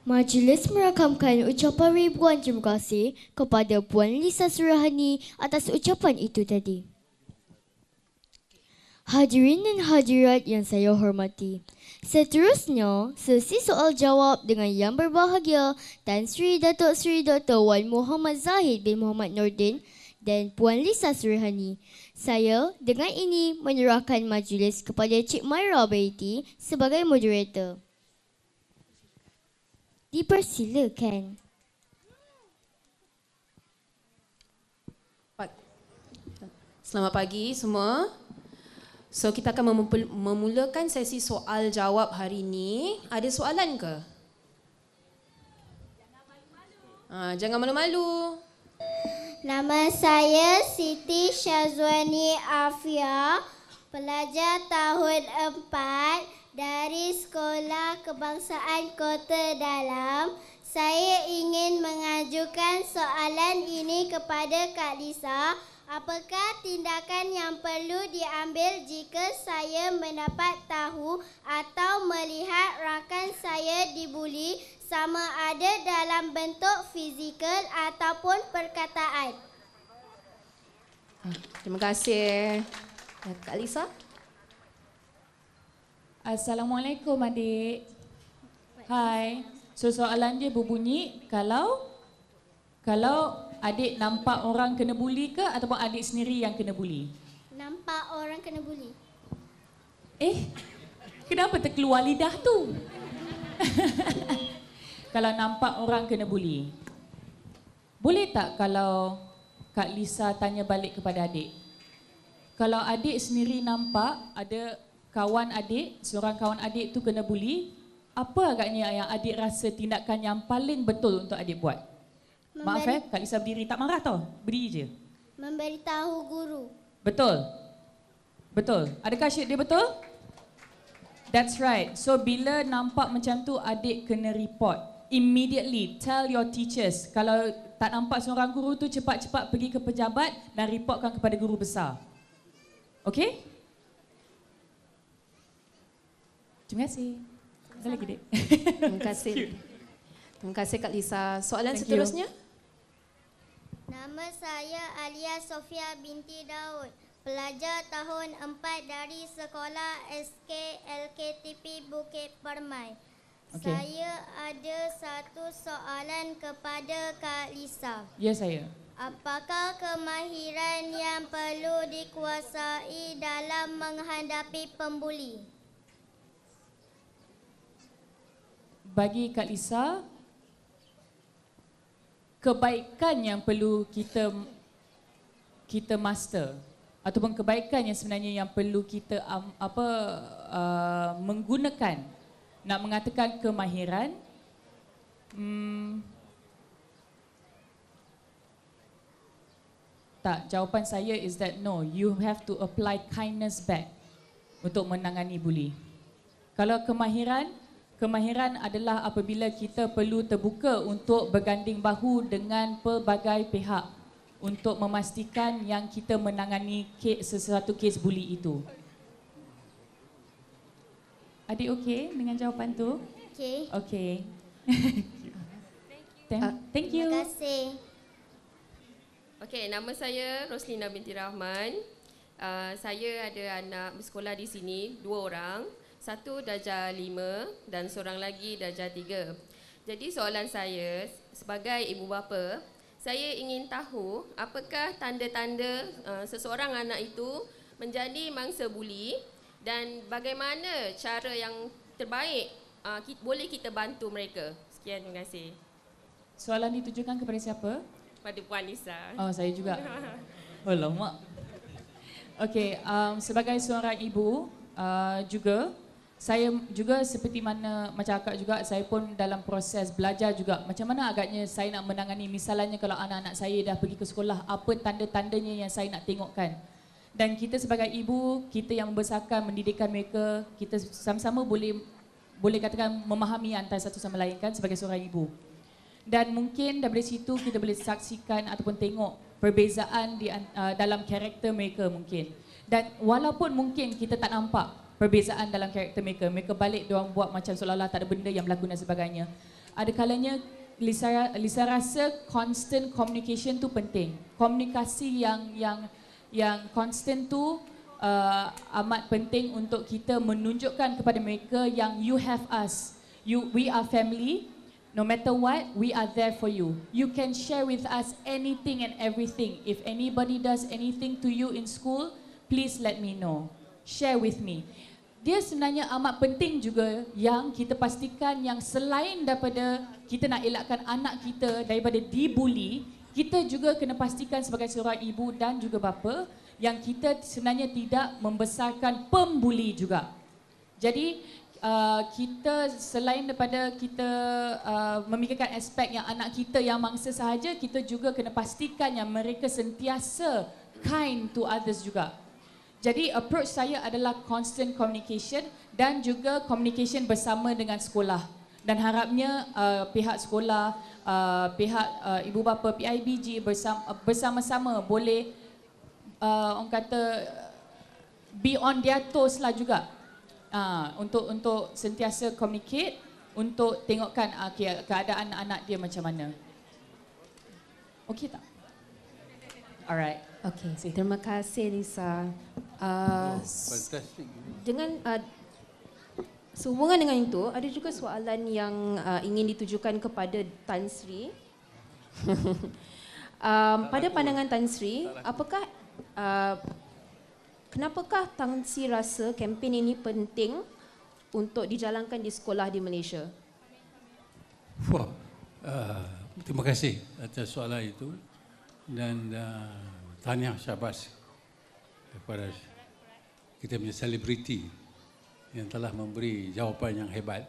Majlis merakamkan ucapan ribuan terima kasih kepada Puan Lisa Surahani atas ucapan itu tadi. Hadirin dan hadirat yang saya hormati. Seterusnya, sesi soal jawab dengan yang berbahagia Tan Sri Datuk Sri Dr. Wan Muhammad Zahid bin Muhammad Nordin dan Puan Lisa Surihani. Saya dengan ini menyerahkan majlis kepada Cik Myra Beriti sebagai moderator. Dipersilakan. Selamat pagi semua. So kita akan memulakan sesi soal jawab hari ini. Ada soalan ke? Ah, jangan malu-malu. Nama saya Siti Shazwani Afia, pelajar tahun 4 dari Sekolah Kebangsaan Kota Dalam. Saya ingin mengajukan soalan ini kepada Kak Lisa. Apakah tindakan yang perlu diambil jika saya mendapat tahu atau melihat rakan saya dibuli sama ada dalam bentuk fizikal ataupun perkataan? Hmm, terima kasih. Eh, Kak Lisa. Assalamualaikum adik. Hai. So soalan dia berbunyi kalau kalau adik nampak orang kena buli ke ataupun adik sendiri yang kena buli? Nampak orang kena buli. Eh, kenapa terkeluar lidah tu? (laughs) kalau nampak orang kena buli. Boleh tak kalau Kak Lisa tanya balik kepada adik? Kalau adik sendiri nampak ada kawan adik, seorang kawan adik tu kena buli, apa agaknya yang adik rasa tindakan yang paling betul untuk adik buat? Maaf eh, Kak Lisa berdiri. Tak marah tau. Beri je. Memberitahu guru. Betul. Betul. Adakah Syed dia betul? That's right. So bila nampak macam tu, adik kena report. Immediately tell your teachers. Kalau tak nampak seorang guru tu, cepat-cepat pergi ke pejabat dan reportkan kepada guru besar. Okay? Terima kasih. Ada lagi, Terima kasih. (laughs) Terima kasih Kak Lisa. Soalan Thank seterusnya? You. Nama saya Alia Sofia binti Daud, pelajar tahun 4 dari sekolah SK LKTP Bukit Permai. Okay. Saya ada satu soalan kepada Kak Lisa. Ya, yes, saya. Apakah kemahiran yang perlu dikuasai dalam menghadapi pembuli? Bagi Kak Lisa, kebaikan yang perlu kita kita master ataupun kebaikan yang sebenarnya yang perlu kita um, apa uh, menggunakan nak mengatakan kemahiran hmm. tak jawapan saya is that no you have to apply kindness back untuk menangani buli kalau kemahiran Kemahiran adalah apabila kita perlu terbuka untuk berganding bahu dengan pelbagai pihak untuk memastikan yang kita menangani kes, sesuatu kes buli itu. Adik okey dengan jawapan tu? Okey. Okey. (laughs) thank ah, you. Thank you. Terima kasih. Okey, nama saya Roslina binti Rahman. Uh, saya ada anak bersekolah di sini, dua orang satu darjah lima dan seorang lagi darjah tiga. Jadi soalan saya sebagai ibu bapa, saya ingin tahu apakah tanda-tanda uh, seseorang anak itu menjadi mangsa buli dan bagaimana cara yang terbaik uh, eh, kita, boleh kita bantu mereka. Sekian, terima kasih. Soalan ditujukan kepada siapa? Kepada Puan Lisa. Oh, saya juga. Oh, lama. Okey, um, sebagai seorang ibu uh, juga, saya juga seperti mana macam akak juga saya pun dalam proses belajar juga macam mana agaknya saya nak menangani misalnya kalau anak-anak saya dah pergi ke sekolah apa tanda-tandanya yang saya nak tengokkan dan kita sebagai ibu kita yang membesarkan mendidikkan mereka kita sama-sama boleh boleh katakan memahami antara satu sama lain kan sebagai seorang ibu dan mungkin dari situ kita boleh saksikan ataupun tengok perbezaan di uh, dalam karakter mereka mungkin dan walaupun mungkin kita tak nampak perbezaan dalam karakter mereka. Mereka balik dia orang buat macam seolah-olah tak ada benda yang berlaku dan sebagainya. Ada kalanya Lisa, Lisa rasa constant communication tu penting. Komunikasi yang yang yang constant tu uh, amat penting untuk kita menunjukkan kepada mereka yang you have us. You we are family. No matter what, we are there for you. You can share with us anything and everything. If anybody does anything to you in school, please let me know. Share with me dia sebenarnya amat penting juga yang kita pastikan yang selain daripada kita nak elakkan anak kita daripada dibuli, kita juga kena pastikan sebagai seorang ibu dan juga bapa yang kita sebenarnya tidak membesarkan pembuli juga. Jadi uh, kita selain daripada kita uh, memikirkan aspek yang anak kita yang mangsa sahaja, kita juga kena pastikan yang mereka sentiasa kind to others juga. Jadi approach saya adalah constant communication dan juga communication bersama dengan sekolah. Dan harapnya uh, pihak sekolah, uh, pihak uh, ibu bapa PIBG bersama, uh, bersama-sama boleh uh, orang kata be on their toes lah juga. Uh, untuk untuk sentiasa communicate untuk tengokkan uh, keadaan anak dia macam mana. Okey tak? Alright. Okey, terima kasih Nisa. Uh, dengan uh, sehubungan dengan itu, ada juga soalan yang uh, ingin ditujukan kepada Tan Sri. (laughs) um, pada pandangan Tan Sri, apakah uh, kenapakah Tan Sri rasa kempen ini penting untuk dijalankan di sekolah di Malaysia? Wah, uh, terima kasih atas soalan itu dan uh, tahniah syabas kepada kita punya selebriti yang telah memberi jawapan yang hebat.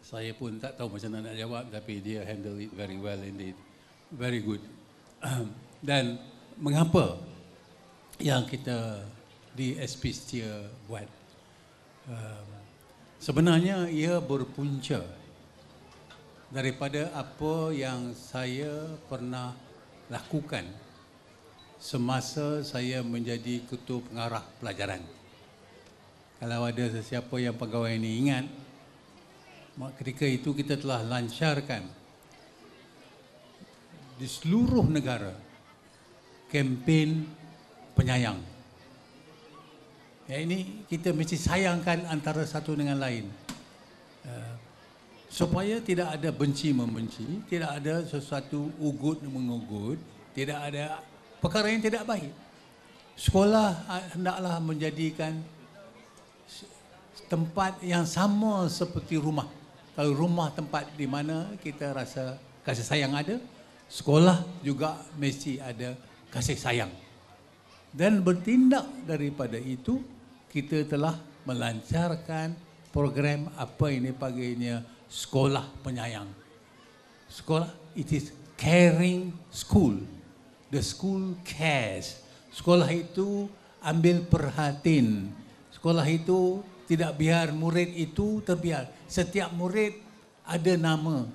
Saya pun tak tahu macam mana nak jawab tapi dia handle it very well indeed. Very good. (clears throat) Dan mengapa yang kita di SP setia buat? Um, sebenarnya ia berpunca daripada apa yang saya pernah lakukan semasa saya menjadi ketua pengarah pelajaran. Kalau ada sesiapa yang pegawai ini ingat, ketika itu kita telah lancarkan di seluruh negara kempen penyayang. Ya, ini kita mesti sayangkan antara satu dengan lain. Eh, supaya tidak ada benci membenci, tidak ada sesuatu ugut mengugut, tidak ada perkara yang tidak baik. Sekolah ah, hendaklah menjadikan tempat yang sama seperti rumah. Kalau rumah tempat di mana kita rasa kasih sayang ada, sekolah juga mesti ada kasih sayang. Dan bertindak daripada itu, kita telah melancarkan program apa ini panggilnya sekolah penyayang. Sekolah, it is caring school the school cares. Sekolah itu ambil perhatian. Sekolah itu tidak biar murid itu terbiar. Setiap murid ada nama,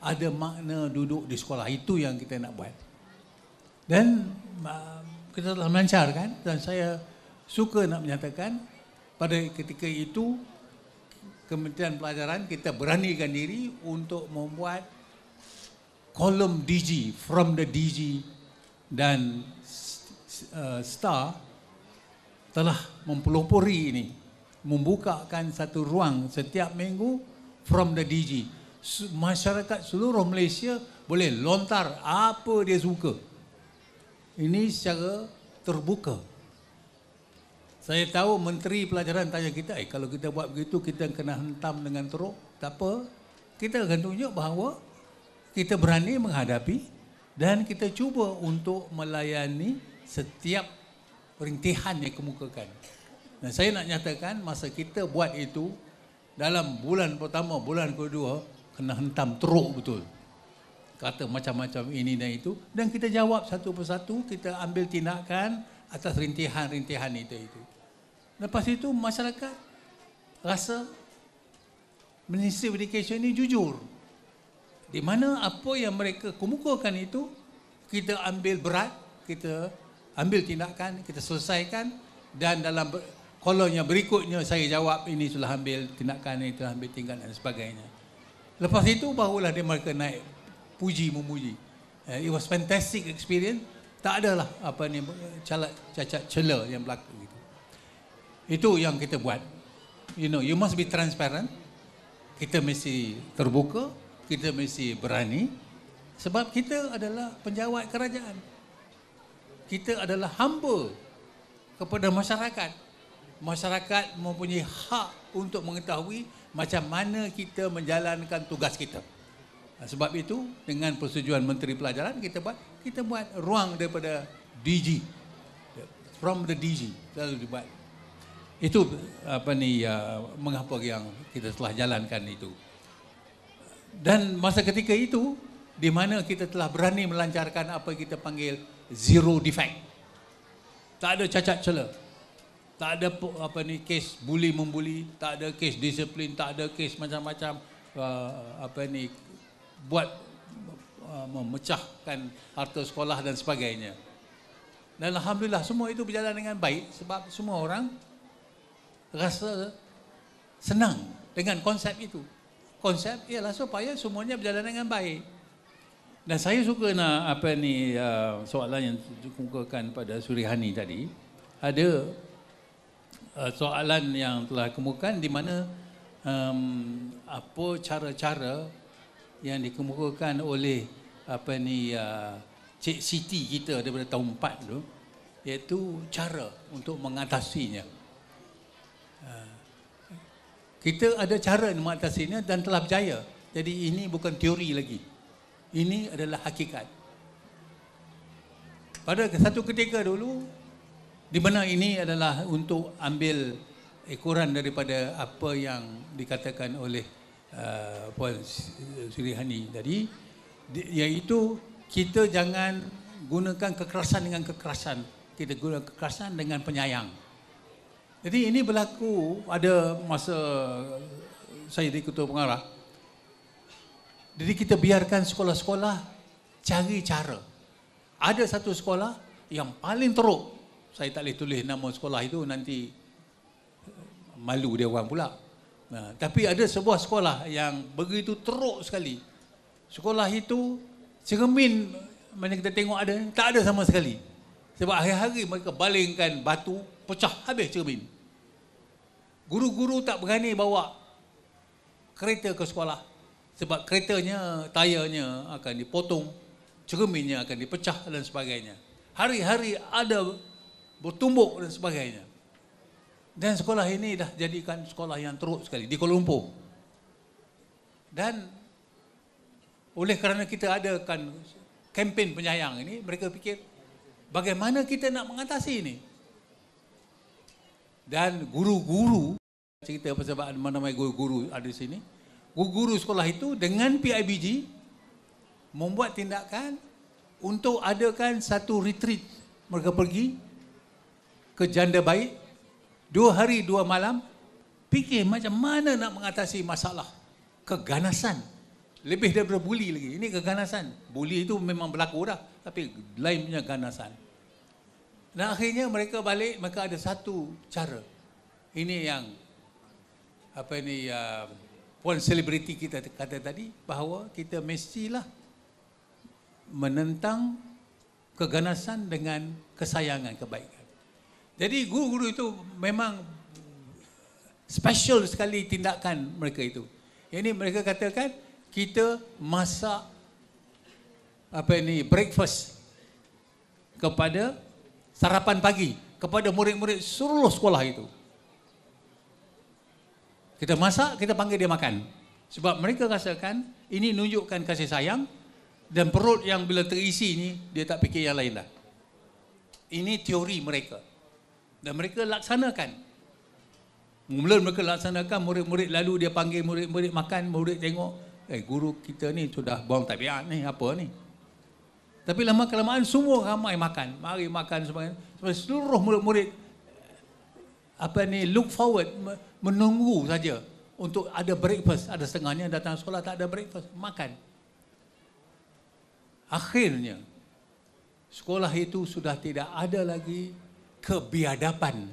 ada makna duduk di sekolah. Itu yang kita nak buat. Dan kita telah kan. dan saya suka nak menyatakan pada ketika itu Kementerian Pelajaran kita beranikan diri untuk membuat kolom DG from the DG dan uh, STAR telah mempelopori ini membukakan satu ruang setiap minggu from the DG masyarakat seluruh Malaysia boleh lontar apa dia suka ini secara terbuka saya tahu menteri pelajaran tanya kita eh kalau kita buat begitu kita kena hentam dengan teruk tak apa kita akan tunjuk bahawa kita berani menghadapi dan kita cuba untuk melayani setiap perintihan yang kemukakan. Dan saya nak nyatakan masa kita buat itu dalam bulan pertama, bulan kedua kena hentam teruk betul. Kata macam-macam ini dan itu dan kita jawab satu persatu, kita ambil tindakan atas rintihan-rintihan itu itu. Lepas itu masyarakat rasa Ministry of Education ini jujur. Di mana apa yang mereka kemukakan itu, kita ambil berat, kita ambil tindakan, kita selesaikan dan dalam kolon yang berikutnya saya jawab ini sudah ambil tindakan, ini telah ambil tindakan dan sebagainya. Lepas itu barulah dia mereka naik puji memuji. Eh, it was fantastic experience. Tak adalah apa ni calak cacat cela yang berlaku gitu. Itu yang kita buat. You know, you must be transparent. Kita mesti terbuka kita mesti berani sebab kita adalah penjawat kerajaan. Kita adalah hamba kepada masyarakat. Masyarakat mempunyai hak untuk mengetahui macam mana kita menjalankan tugas kita. Sebab itu dengan persetujuan Menteri Pelajaran kita buat kita buat ruang daripada DG ya, from the DG selalu dibuat. Itu apa ni uh, mengapa yang kita telah jalankan itu. Dan masa ketika itu, di mana kita telah berani melancarkan apa kita panggil zero defect. Tak ada cacat celah. Tak ada apa ni kes bully membuli, tak ada kes disiplin, tak ada kes macam-macam uh, apa ni buat uh, memecahkan harta sekolah dan sebagainya. Dan alhamdulillah semua itu berjalan dengan baik sebab semua orang rasa senang dengan konsep itu konsep ialah supaya semuanya berjalan dengan baik. Dan saya suka nak apa ni ya, soalan yang dikemukakan pada Surihani tadi. Ada eh, soalan yang telah kemukakan di mana um, apa cara-cara yang dikemukakan oleh apa ni uh, Cik Siti kita daripada tahun 4 tu iaitu cara untuk mengatasinya kita ada cara nak mengatasinya dan telah berjaya. Jadi ini bukan teori lagi. Ini adalah hakikat. Pada satu ketika dulu, di mana ini adalah untuk ambil ekoran daripada apa yang dikatakan oleh uh, Puan Sirihani tadi, iaitu kita jangan gunakan kekerasan dengan kekerasan. Kita gunakan kekerasan dengan penyayang. Jadi ini berlaku ada masa saya di Ketua Pengarah. Jadi kita biarkan sekolah-sekolah cari cara. Ada satu sekolah yang paling teruk. Saya tak boleh tulis nama sekolah itu nanti malu dia orang pula. Nah, tapi ada sebuah sekolah yang begitu teruk sekali. Sekolah itu cermin mana kita tengok ada, tak ada sama sekali. Sebab hari-hari mereka balingkan batu, pecah habis cermin. Guru-guru tak berani bawa kereta ke sekolah sebab keretanya, tayarnya akan dipotong, cerminnya akan dipecah dan sebagainya. Hari-hari ada bertumbuk dan sebagainya. Dan sekolah ini dah jadikan sekolah yang teruk sekali di Kuala Lumpur. Dan oleh kerana kita adakan kempen penyayang ini, mereka fikir bagaimana kita nak mengatasi ini? Dan guru-guru, cerita pasal mana nama guru-guru ada di sini. Guru-guru sekolah itu dengan PIBG membuat tindakan untuk adakan satu retreat. Mereka pergi ke janda baik, dua hari dua malam, fikir macam mana nak mengatasi masalah keganasan. Lebih daripada bully lagi. Ini keganasan. buli itu memang berlaku dah. Tapi lain punya ganasan. Dan akhirnya mereka balik, mereka ada satu cara. Ini yang apa ini uh, puan selebriti kita kata tadi bahawa kita mestilah menentang keganasan dengan kesayangan kebaikan. Jadi guru-guru itu memang special sekali tindakan mereka itu. Yang ini mereka katakan kita masak apa ini breakfast kepada sarapan pagi kepada murid-murid seluruh sekolah itu. Kita masak, kita panggil dia makan. Sebab mereka rasakan ini nunjukkan kasih sayang dan perut yang bila terisi ini dia tak fikir yang lain lah. Ini teori mereka. Dan mereka laksanakan. Mula mereka laksanakan murid-murid lalu dia panggil murid-murid makan, murid tengok, eh guru kita ni sudah buang tabiat ni, apa ni. Tapi lama kelamaan semua ramai makan. Mari makan sebagainya. Sebab seluruh murid-murid apa ni look forward menunggu saja untuk ada breakfast. Ada setengahnya datang sekolah tak ada breakfast, makan. Akhirnya sekolah itu sudah tidak ada lagi kebiadapan.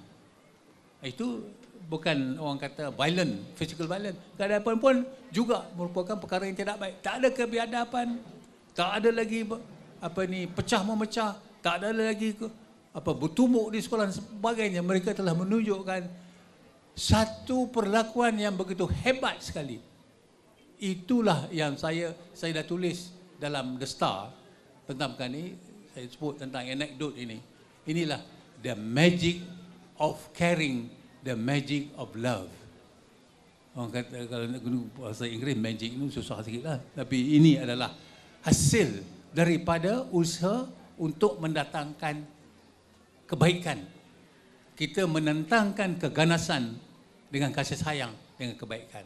Itu bukan orang kata violent, physical violent. Kadang-kadang pun juga merupakan perkara yang tidak baik. Tak ada kebiadapan, tak ada lagi apa ni pecah memecah tak ada lagi ke apa bertumbuk di sekolah dan sebagainya mereka telah menunjukkan satu perlakuan yang begitu hebat sekali itulah yang saya saya dah tulis dalam The Star tentang perkara ini saya sebut tentang anekdot ini inilah the magic of caring the magic of love orang kata kalau nak guna bahasa Inggeris magic ini susah sikit lah. tapi ini adalah hasil daripada usaha untuk mendatangkan kebaikan. Kita menentangkan keganasan dengan kasih sayang dengan kebaikan.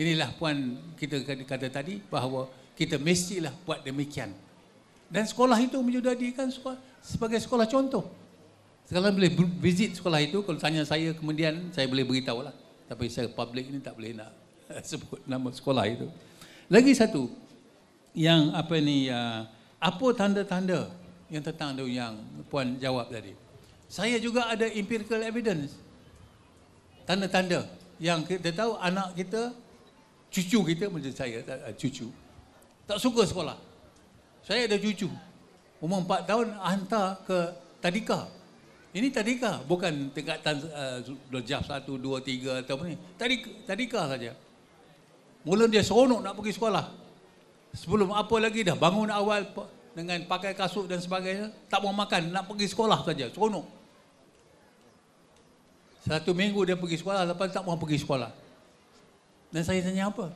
Inilah puan kita kata tadi bahawa kita mestilah buat demikian. Dan sekolah itu menjadikan sekolah sebagai sekolah contoh. Sekarang boleh visit sekolah itu kalau tanya saya kemudian saya boleh beritahu lah. Tapi saya public ini tak boleh nak (laughs) sebut nama sekolah itu. Lagi satu, yang apa ni ya, apa tanda-tanda yang tentang tu yang puan jawab tadi saya juga ada empirical evidence tanda-tanda yang kita tahu anak kita cucu kita macam saya eh, cucu tak suka sekolah saya ada cucu umur 4 tahun hantar ke tadika ini tadika bukan tingkatan lojah uh, 1 2 3 ataupun ni tadika tadika saja mula dia seronok nak pergi sekolah sebelum apa lagi dah bangun awal dengan pakai kasut dan sebagainya tak mau makan nak pergi sekolah saja seronok satu minggu dia pergi sekolah lepas tak mau pergi sekolah dan saya tanya apa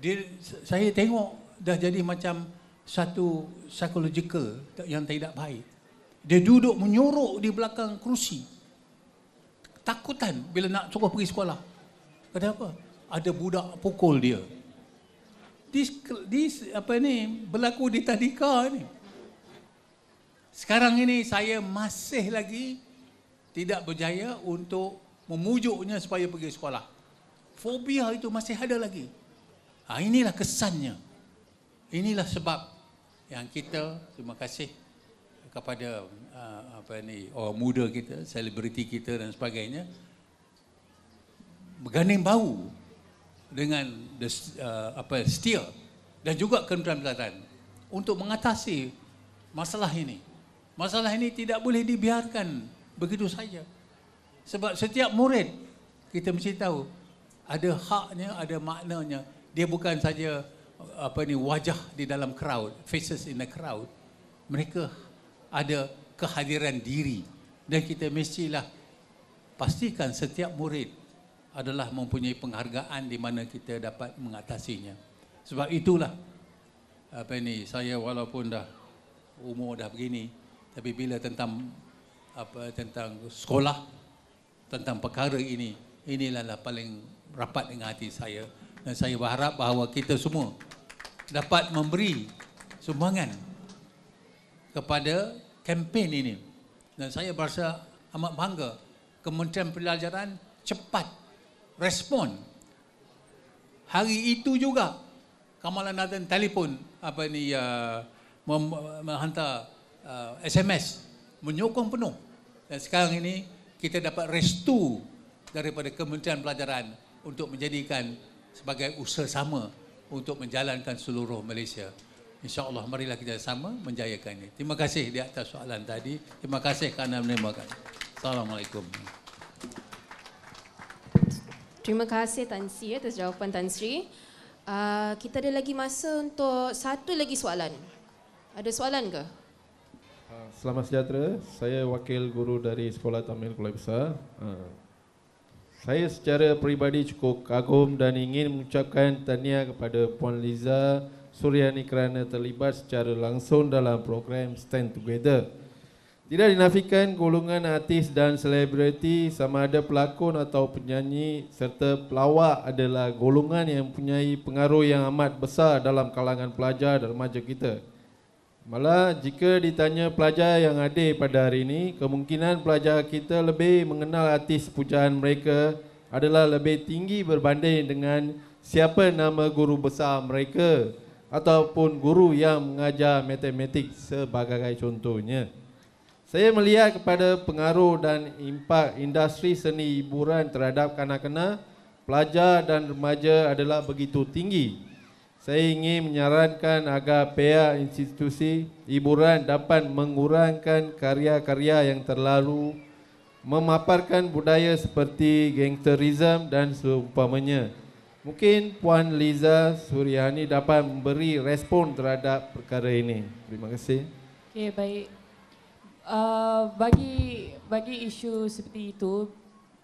dia, saya tengok dah jadi macam satu psychological yang tidak baik dia duduk menyorok di belakang kerusi takutan bila nak suruh pergi sekolah kenapa ada budak pukul dia this, this apa ni berlaku di tadika ni. Sekarang ini saya masih lagi tidak berjaya untuk memujuknya supaya pergi sekolah. Fobia itu masih ada lagi. Ha, inilah kesannya. Inilah sebab yang kita terima kasih kepada uh, apa ni orang muda kita, selebriti kita dan sebagainya berganding bau dengan the, uh, apa steel dan juga kementerian kelautan untuk mengatasi masalah ini. Masalah ini tidak boleh dibiarkan begitu saja. Sebab setiap murid kita mesti tahu ada haknya, ada maknanya. Dia bukan saja apa ni wajah di dalam crowd, faces in the crowd. Mereka ada kehadiran diri dan kita mestilah pastikan setiap murid adalah mempunyai penghargaan di mana kita dapat mengatasinya. Sebab itulah apa ini saya walaupun dah umur dah begini tapi bila tentang apa tentang sekolah tentang perkara ini inilah lah paling rapat dengan hati saya dan saya berharap bahawa kita semua dapat memberi sumbangan kepada kempen ini dan saya berasa amat bangga Kementerian Pelajaran cepat respon. Hari itu juga Kamala Nathan telefon apa ni uh, mem- menghantar uh, SMS menyokong penuh. Dan sekarang ini kita dapat restu daripada Kementerian Pelajaran untuk menjadikan sebagai usaha sama untuk menjalankan seluruh Malaysia. Insya Allah marilah kita sama menjayakan ini. Terima kasih di atas soalan tadi. Terima kasih kerana menerima kami. Assalamualaikum. Terima kasih Tan Sri atas jawapan Tan Sri. Uh, kita ada lagi masa untuk satu lagi soalan. Ada soalan ke? Ah, selamat sejahtera. Saya wakil guru dari Sekolah Tamil Kuala Besar. Uh, saya secara peribadi cukup kagum dan ingin mengucapkan tanya kepada Puan Liza Suryani kerana terlibat secara langsung dalam program Stand Together. Tidak dinafikan golongan artis dan selebriti sama ada pelakon atau penyanyi serta pelawak adalah golongan yang mempunyai pengaruh yang amat besar dalam kalangan pelajar dan remaja kita. Malah jika ditanya pelajar yang ada pada hari ini, kemungkinan pelajar kita lebih mengenal artis pujaan mereka adalah lebih tinggi berbanding dengan siapa nama guru besar mereka ataupun guru yang mengajar matematik sebagai contohnya. Saya melihat kepada pengaruh dan impak industri seni hiburan terhadap kanak-kanak, pelajar dan remaja adalah begitu tinggi. Saya ingin menyarankan agar pihak institusi hiburan dapat mengurangkan karya-karya yang terlalu memaparkan budaya seperti gangsterism dan seumpamanya. Mungkin Puan Liza Suryani dapat memberi respon terhadap perkara ini. Terima kasih. Okay, baik. Uh, bagi bagi isu seperti itu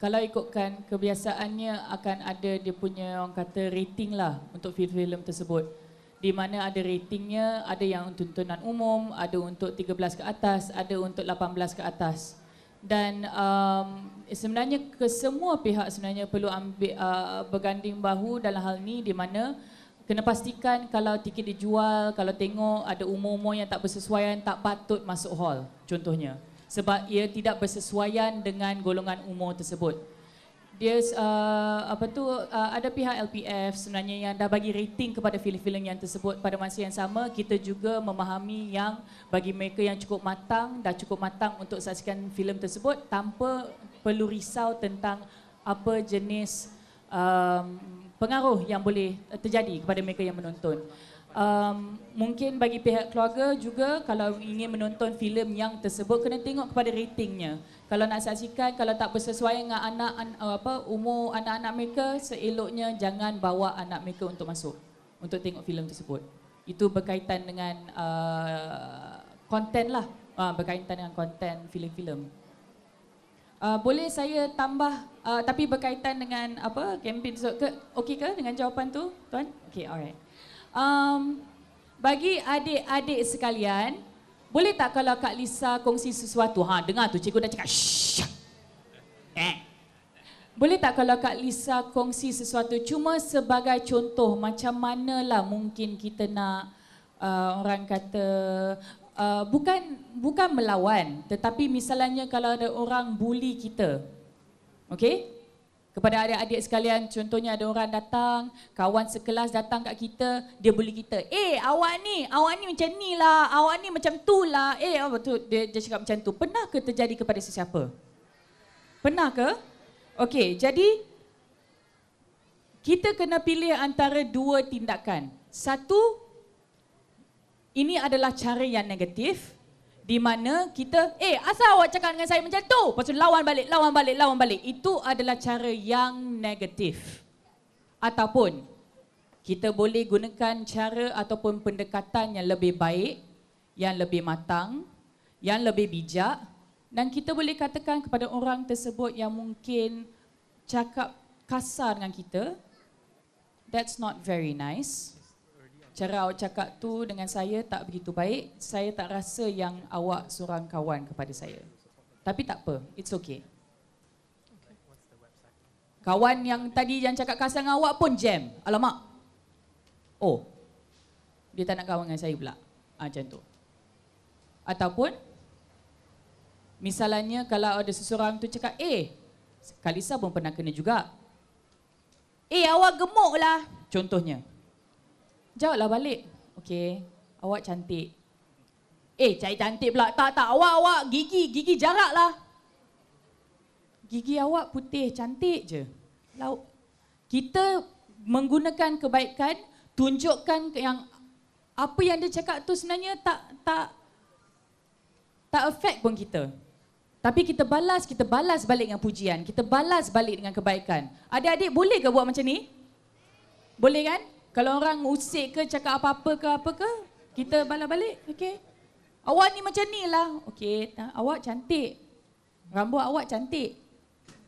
kalau ikutkan kebiasaannya akan ada dia punya orang kata rating lah untuk filem-filem tersebut di mana ada ratingnya ada yang untuk tontonan umum ada untuk 13 ke atas ada untuk 18 ke atas dan um, sebenarnya kesemua pihak sebenarnya perlu ambil uh, berganding bahu dalam hal ni di mana kena pastikan kalau tiket dijual, kalau tengok ada umur-umur yang tak bersesuaian, tak patut masuk hall contohnya. Sebab ia tidak bersesuaian dengan golongan umur tersebut. Dia uh, apa tu uh, ada pihak LPF sebenarnya yang dah bagi rating kepada filem-filem yang tersebut pada masa yang sama kita juga memahami yang bagi mereka yang cukup matang dah cukup matang untuk saksikan filem tersebut tanpa perlu risau tentang apa jenis um, pengaruh yang boleh eh, terjadi kepada mereka yang menonton. Um, mungkin bagi pihak keluarga juga kalau ingin menonton filem yang tersebut kena tengok kepada ratingnya. Kalau nak saksikan kalau tak bersesuaian dengan anak an, uh, apa umur anak-anak mereka seeloknya jangan bawa anak mereka untuk masuk untuk tengok filem tersebut. Itu berkaitan dengan uh, konten lah. Uh, berkaitan dengan konten filem-filem. Uh, boleh saya tambah uh, tapi berkaitan dengan apa kempen so, ke, okey ke dengan jawapan tu tuan okey alright um bagi adik-adik sekalian boleh tak kalau kak lisa kongsi sesuatu ha dengar tu cikgu dah cakap Shh. eh boleh tak kalau kak lisa kongsi sesuatu cuma sebagai contoh macam manalah mungkin kita nak uh, orang kata uh, bukan bukan melawan tetapi misalnya kalau ada orang bully kita okey kepada adik-adik sekalian contohnya ada orang datang kawan sekelas datang kat kita dia bully kita eh awak ni awak ni macam ni lah awak ni macam tu lah eh apa oh, tu dia, dia cakap macam tu pernah ke terjadi kepada sesiapa pernah ke okey jadi kita kena pilih antara dua tindakan satu ini adalah cara yang negatif di mana kita, eh asal awak cakap dengan saya macam tu? Lepas lawan balik, lawan balik, lawan balik. Itu adalah cara yang negatif. Ataupun kita boleh gunakan cara ataupun pendekatan yang lebih baik, yang lebih matang, yang lebih bijak dan kita boleh katakan kepada orang tersebut yang mungkin cakap kasar dengan kita, that's not very nice cara awak cakap tu dengan saya tak begitu baik. Saya tak rasa yang awak seorang kawan kepada saya. Tapi tak apa, it's okay. Kawan yang tadi yang cakap kasar dengan awak pun jam. Alamak. Oh. Dia tak nak kawan dengan saya pula. Ha, macam tu. Ataupun misalnya kalau ada seseorang tu cakap, "Eh, Kalisa pun pernah kena juga." "Eh, awak gemuk lah. Contohnya. Jawablah balik. Okey, awak cantik. Eh, cai cantik pula. Tak, tak. Awak, awak. Gigi, gigi jarak lah. Gigi awak putih, cantik je. Lauk. Kita menggunakan kebaikan, tunjukkan yang apa yang dia cakap tu sebenarnya tak tak tak efek pun kita. Tapi kita balas, kita balas balik dengan pujian. Kita balas balik dengan kebaikan. Adik-adik boleh ke buat macam ni? Boleh kan? Kalau orang usik ke cakap apa-apa ke apa ke, kita balas balik. Okey. Awak ni macam ni lah. Okey, awak cantik. Rambut awak cantik.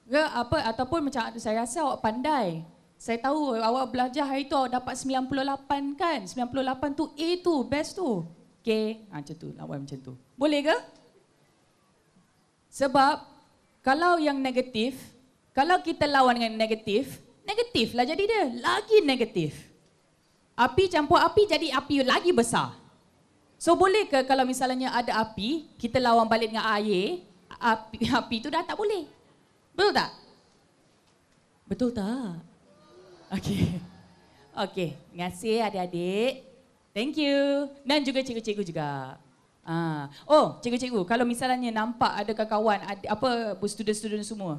Ke apa ataupun macam saya rasa awak pandai. Saya tahu awak belajar hari tu awak dapat 98 kan? 98 tu A tu, best tu. Okey, ha, macam tu. Awak macam tu. Boleh ke? Sebab kalau yang negatif, kalau kita lawan dengan negatif, negatif lah jadi dia. Lagi negatif api campur api jadi api lagi besar. So boleh ke kalau misalnya ada api, kita lawan balik dengan air, api, (laughs) api tu dah tak boleh? Betul tak? Betul tak? Okey. (laughs) Okey, terima kasih adik-adik. Thank you. Dan juga cikgu-cikgu juga. Ah, oh, cikgu-cikgu, kalau misalnya nampak ada kawan ada apa student-student semua.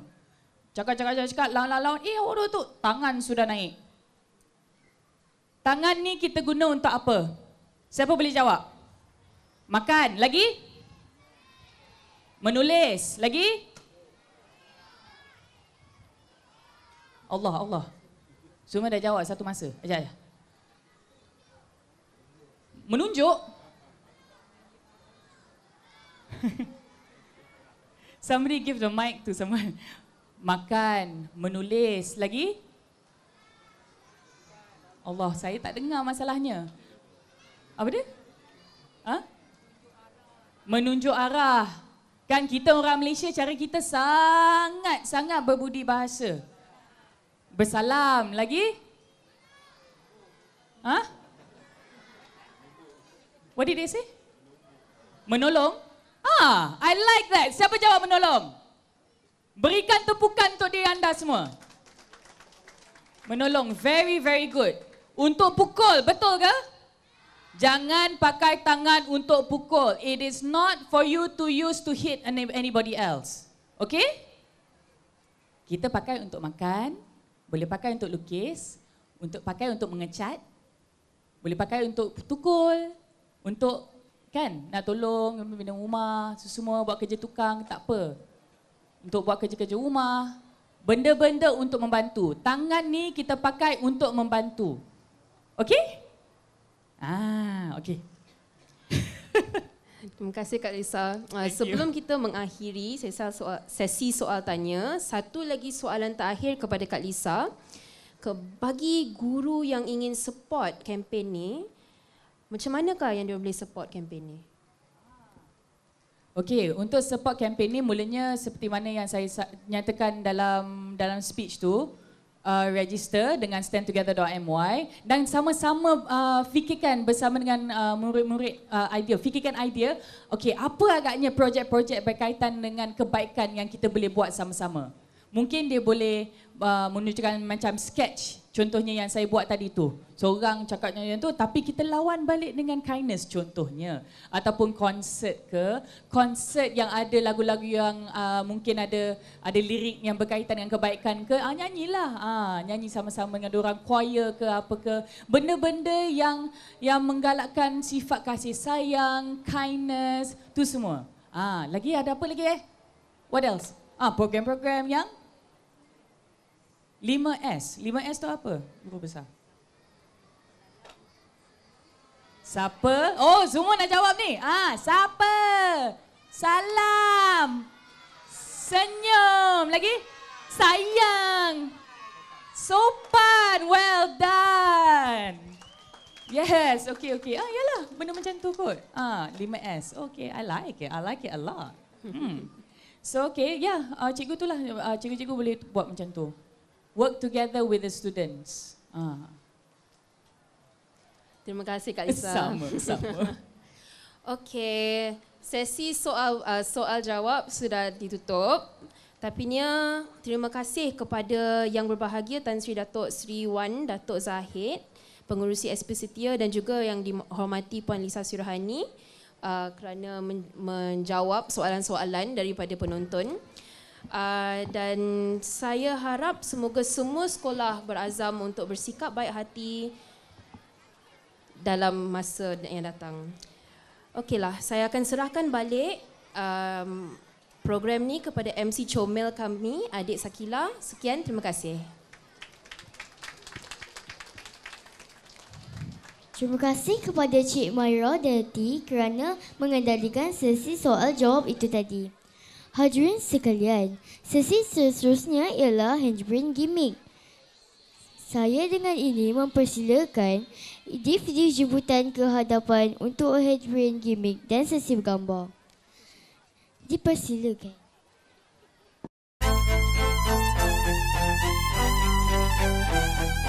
Cakap-cakap-cakap lawan-lawan, eh, orang tu tangan sudah naik. Tangan ni kita guna untuk apa? Siapa boleh jawab? Makan. Lagi? Menulis. Lagi? Allah, Allah. Semua dah jawab satu masa. Ajar, ajar. Menunjuk? (laughs) Somebody give the mic to someone. Makan, menulis, lagi? Lagi? Allah, saya tak dengar masalahnya. Apa dia? Ha? Menunjuk arah. Kan kita orang Malaysia cara kita sangat sangat berbudi bahasa. Bersalam lagi? Ha? What did they say? Menolong? Ah, I like that. Siapa jawab menolong? Berikan tepukan untuk diri anda semua. Menolong, very very good. Untuk pukul, betul ke? Jangan pakai tangan untuk pukul. It is not for you to use to hit anybody else. Okay? Kita pakai untuk makan, boleh pakai untuk lukis, untuk pakai untuk mengecat, boleh pakai untuk tukul, untuk kan nak tolong bina rumah, semua buat kerja tukang, tak apa. Untuk buat kerja-kerja rumah, benda-benda untuk membantu. Tangan ni kita pakai untuk membantu. Okay. Ah, okay. (laughs) Terima kasih Kak Lisa. Ah, Thank Sebelum you. kita mengakhiri sesi soal, sesi soal tanya, satu lagi soalan terakhir kepada Kak Lisa. bagi guru yang ingin support kempen ni, macam manakah yang dia boleh support kempen ni? Okey, untuk support kempen ni mulanya seperti mana yang saya nyatakan dalam dalam speech tu, uh, register dengan standtogether.my dan sama-sama uh, fikirkan bersama dengan uh, murid-murid uh, idea. Fikirkan idea, Okey, apa agaknya projek-projek berkaitan dengan kebaikan yang kita boleh buat sama-sama. Mungkin dia boleh uh, menunjukkan macam sketch Contohnya yang saya buat tadi tu. Seorang cakapnya yang tu tapi kita lawan balik dengan kindness contohnya ataupun konsert ke, konsert yang ada lagu-lagu yang uh, mungkin ada ada lirik yang berkaitan dengan kebaikan ke, ah uh, nyanyilah. uh, nyanyi sama-sama dengan orang choir ke apa ke. Benda-benda yang yang menggalakkan sifat kasih sayang, kindness tu semua. uh, lagi ada apa lagi eh? What else? Ah uh, program-program yang 5S. 5S tu apa? Guru besar. Siapa? Oh, semua nak jawab ni. Ah, ha, siapa? Salam. Senyum. Lagi? Sayang. Sopan. Well done. Yes, okay, okay. Ah, yalah, benda macam tu kot. Ah, 5S. Okay, I like it. I like it a lot. Hmm. So, okay, ya, yeah, uh, cikgu tu lah. Uh, cikgu-cikgu boleh buat macam tu work together with the students. Uh. Terima kasih Kak Lisa. Sama, sama. (laughs) okay, sesi soal uh, soal jawab sudah ditutup. Tapi ni terima kasih kepada yang berbahagia Tan Sri Datuk Sri Wan Datuk Zahid, pengurusi Espesitia dan juga yang dihormati Puan Lisa Surhani uh, kerana men- menjawab soalan-soalan daripada penonton. Ah, dan saya harap semoga semua sekolah berazam untuk bersikap baik hati dalam masa yang datang. Okeylah, saya akan serahkan balik um, program ni kepada MC Chomel kami, Adik Sakila. Sekian, terima kasih. Terima kasih kepada Cik Myra Dati kerana mengendalikan sesi soal jawab itu tadi. Hadirin sekalian, sesi seterusnya ialah Handbrain Gimmick. Saya dengan ini mempersilakan Div di jemputan ke hadapan untuk Headbrain Gimmick dan sesi bergambar. Dipersilakan. Thank you.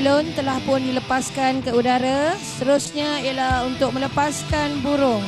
balon telah pun dilepaskan ke udara. Seterusnya ialah untuk melepaskan burung.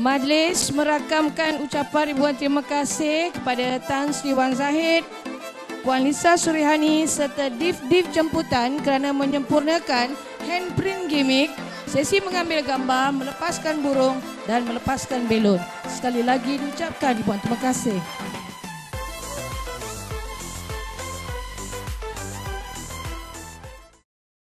Majlis merakamkan ucapan ribuan terima kasih kepada Tan Sri Wan Zahid, Puan Lisa Surihani serta div-div jemputan kerana menyempurnakan handprint gimmick sesi mengambil gambar, melepaskan burung dan melepaskan belon. Sekali lagi diucapkan ribuan terima kasih.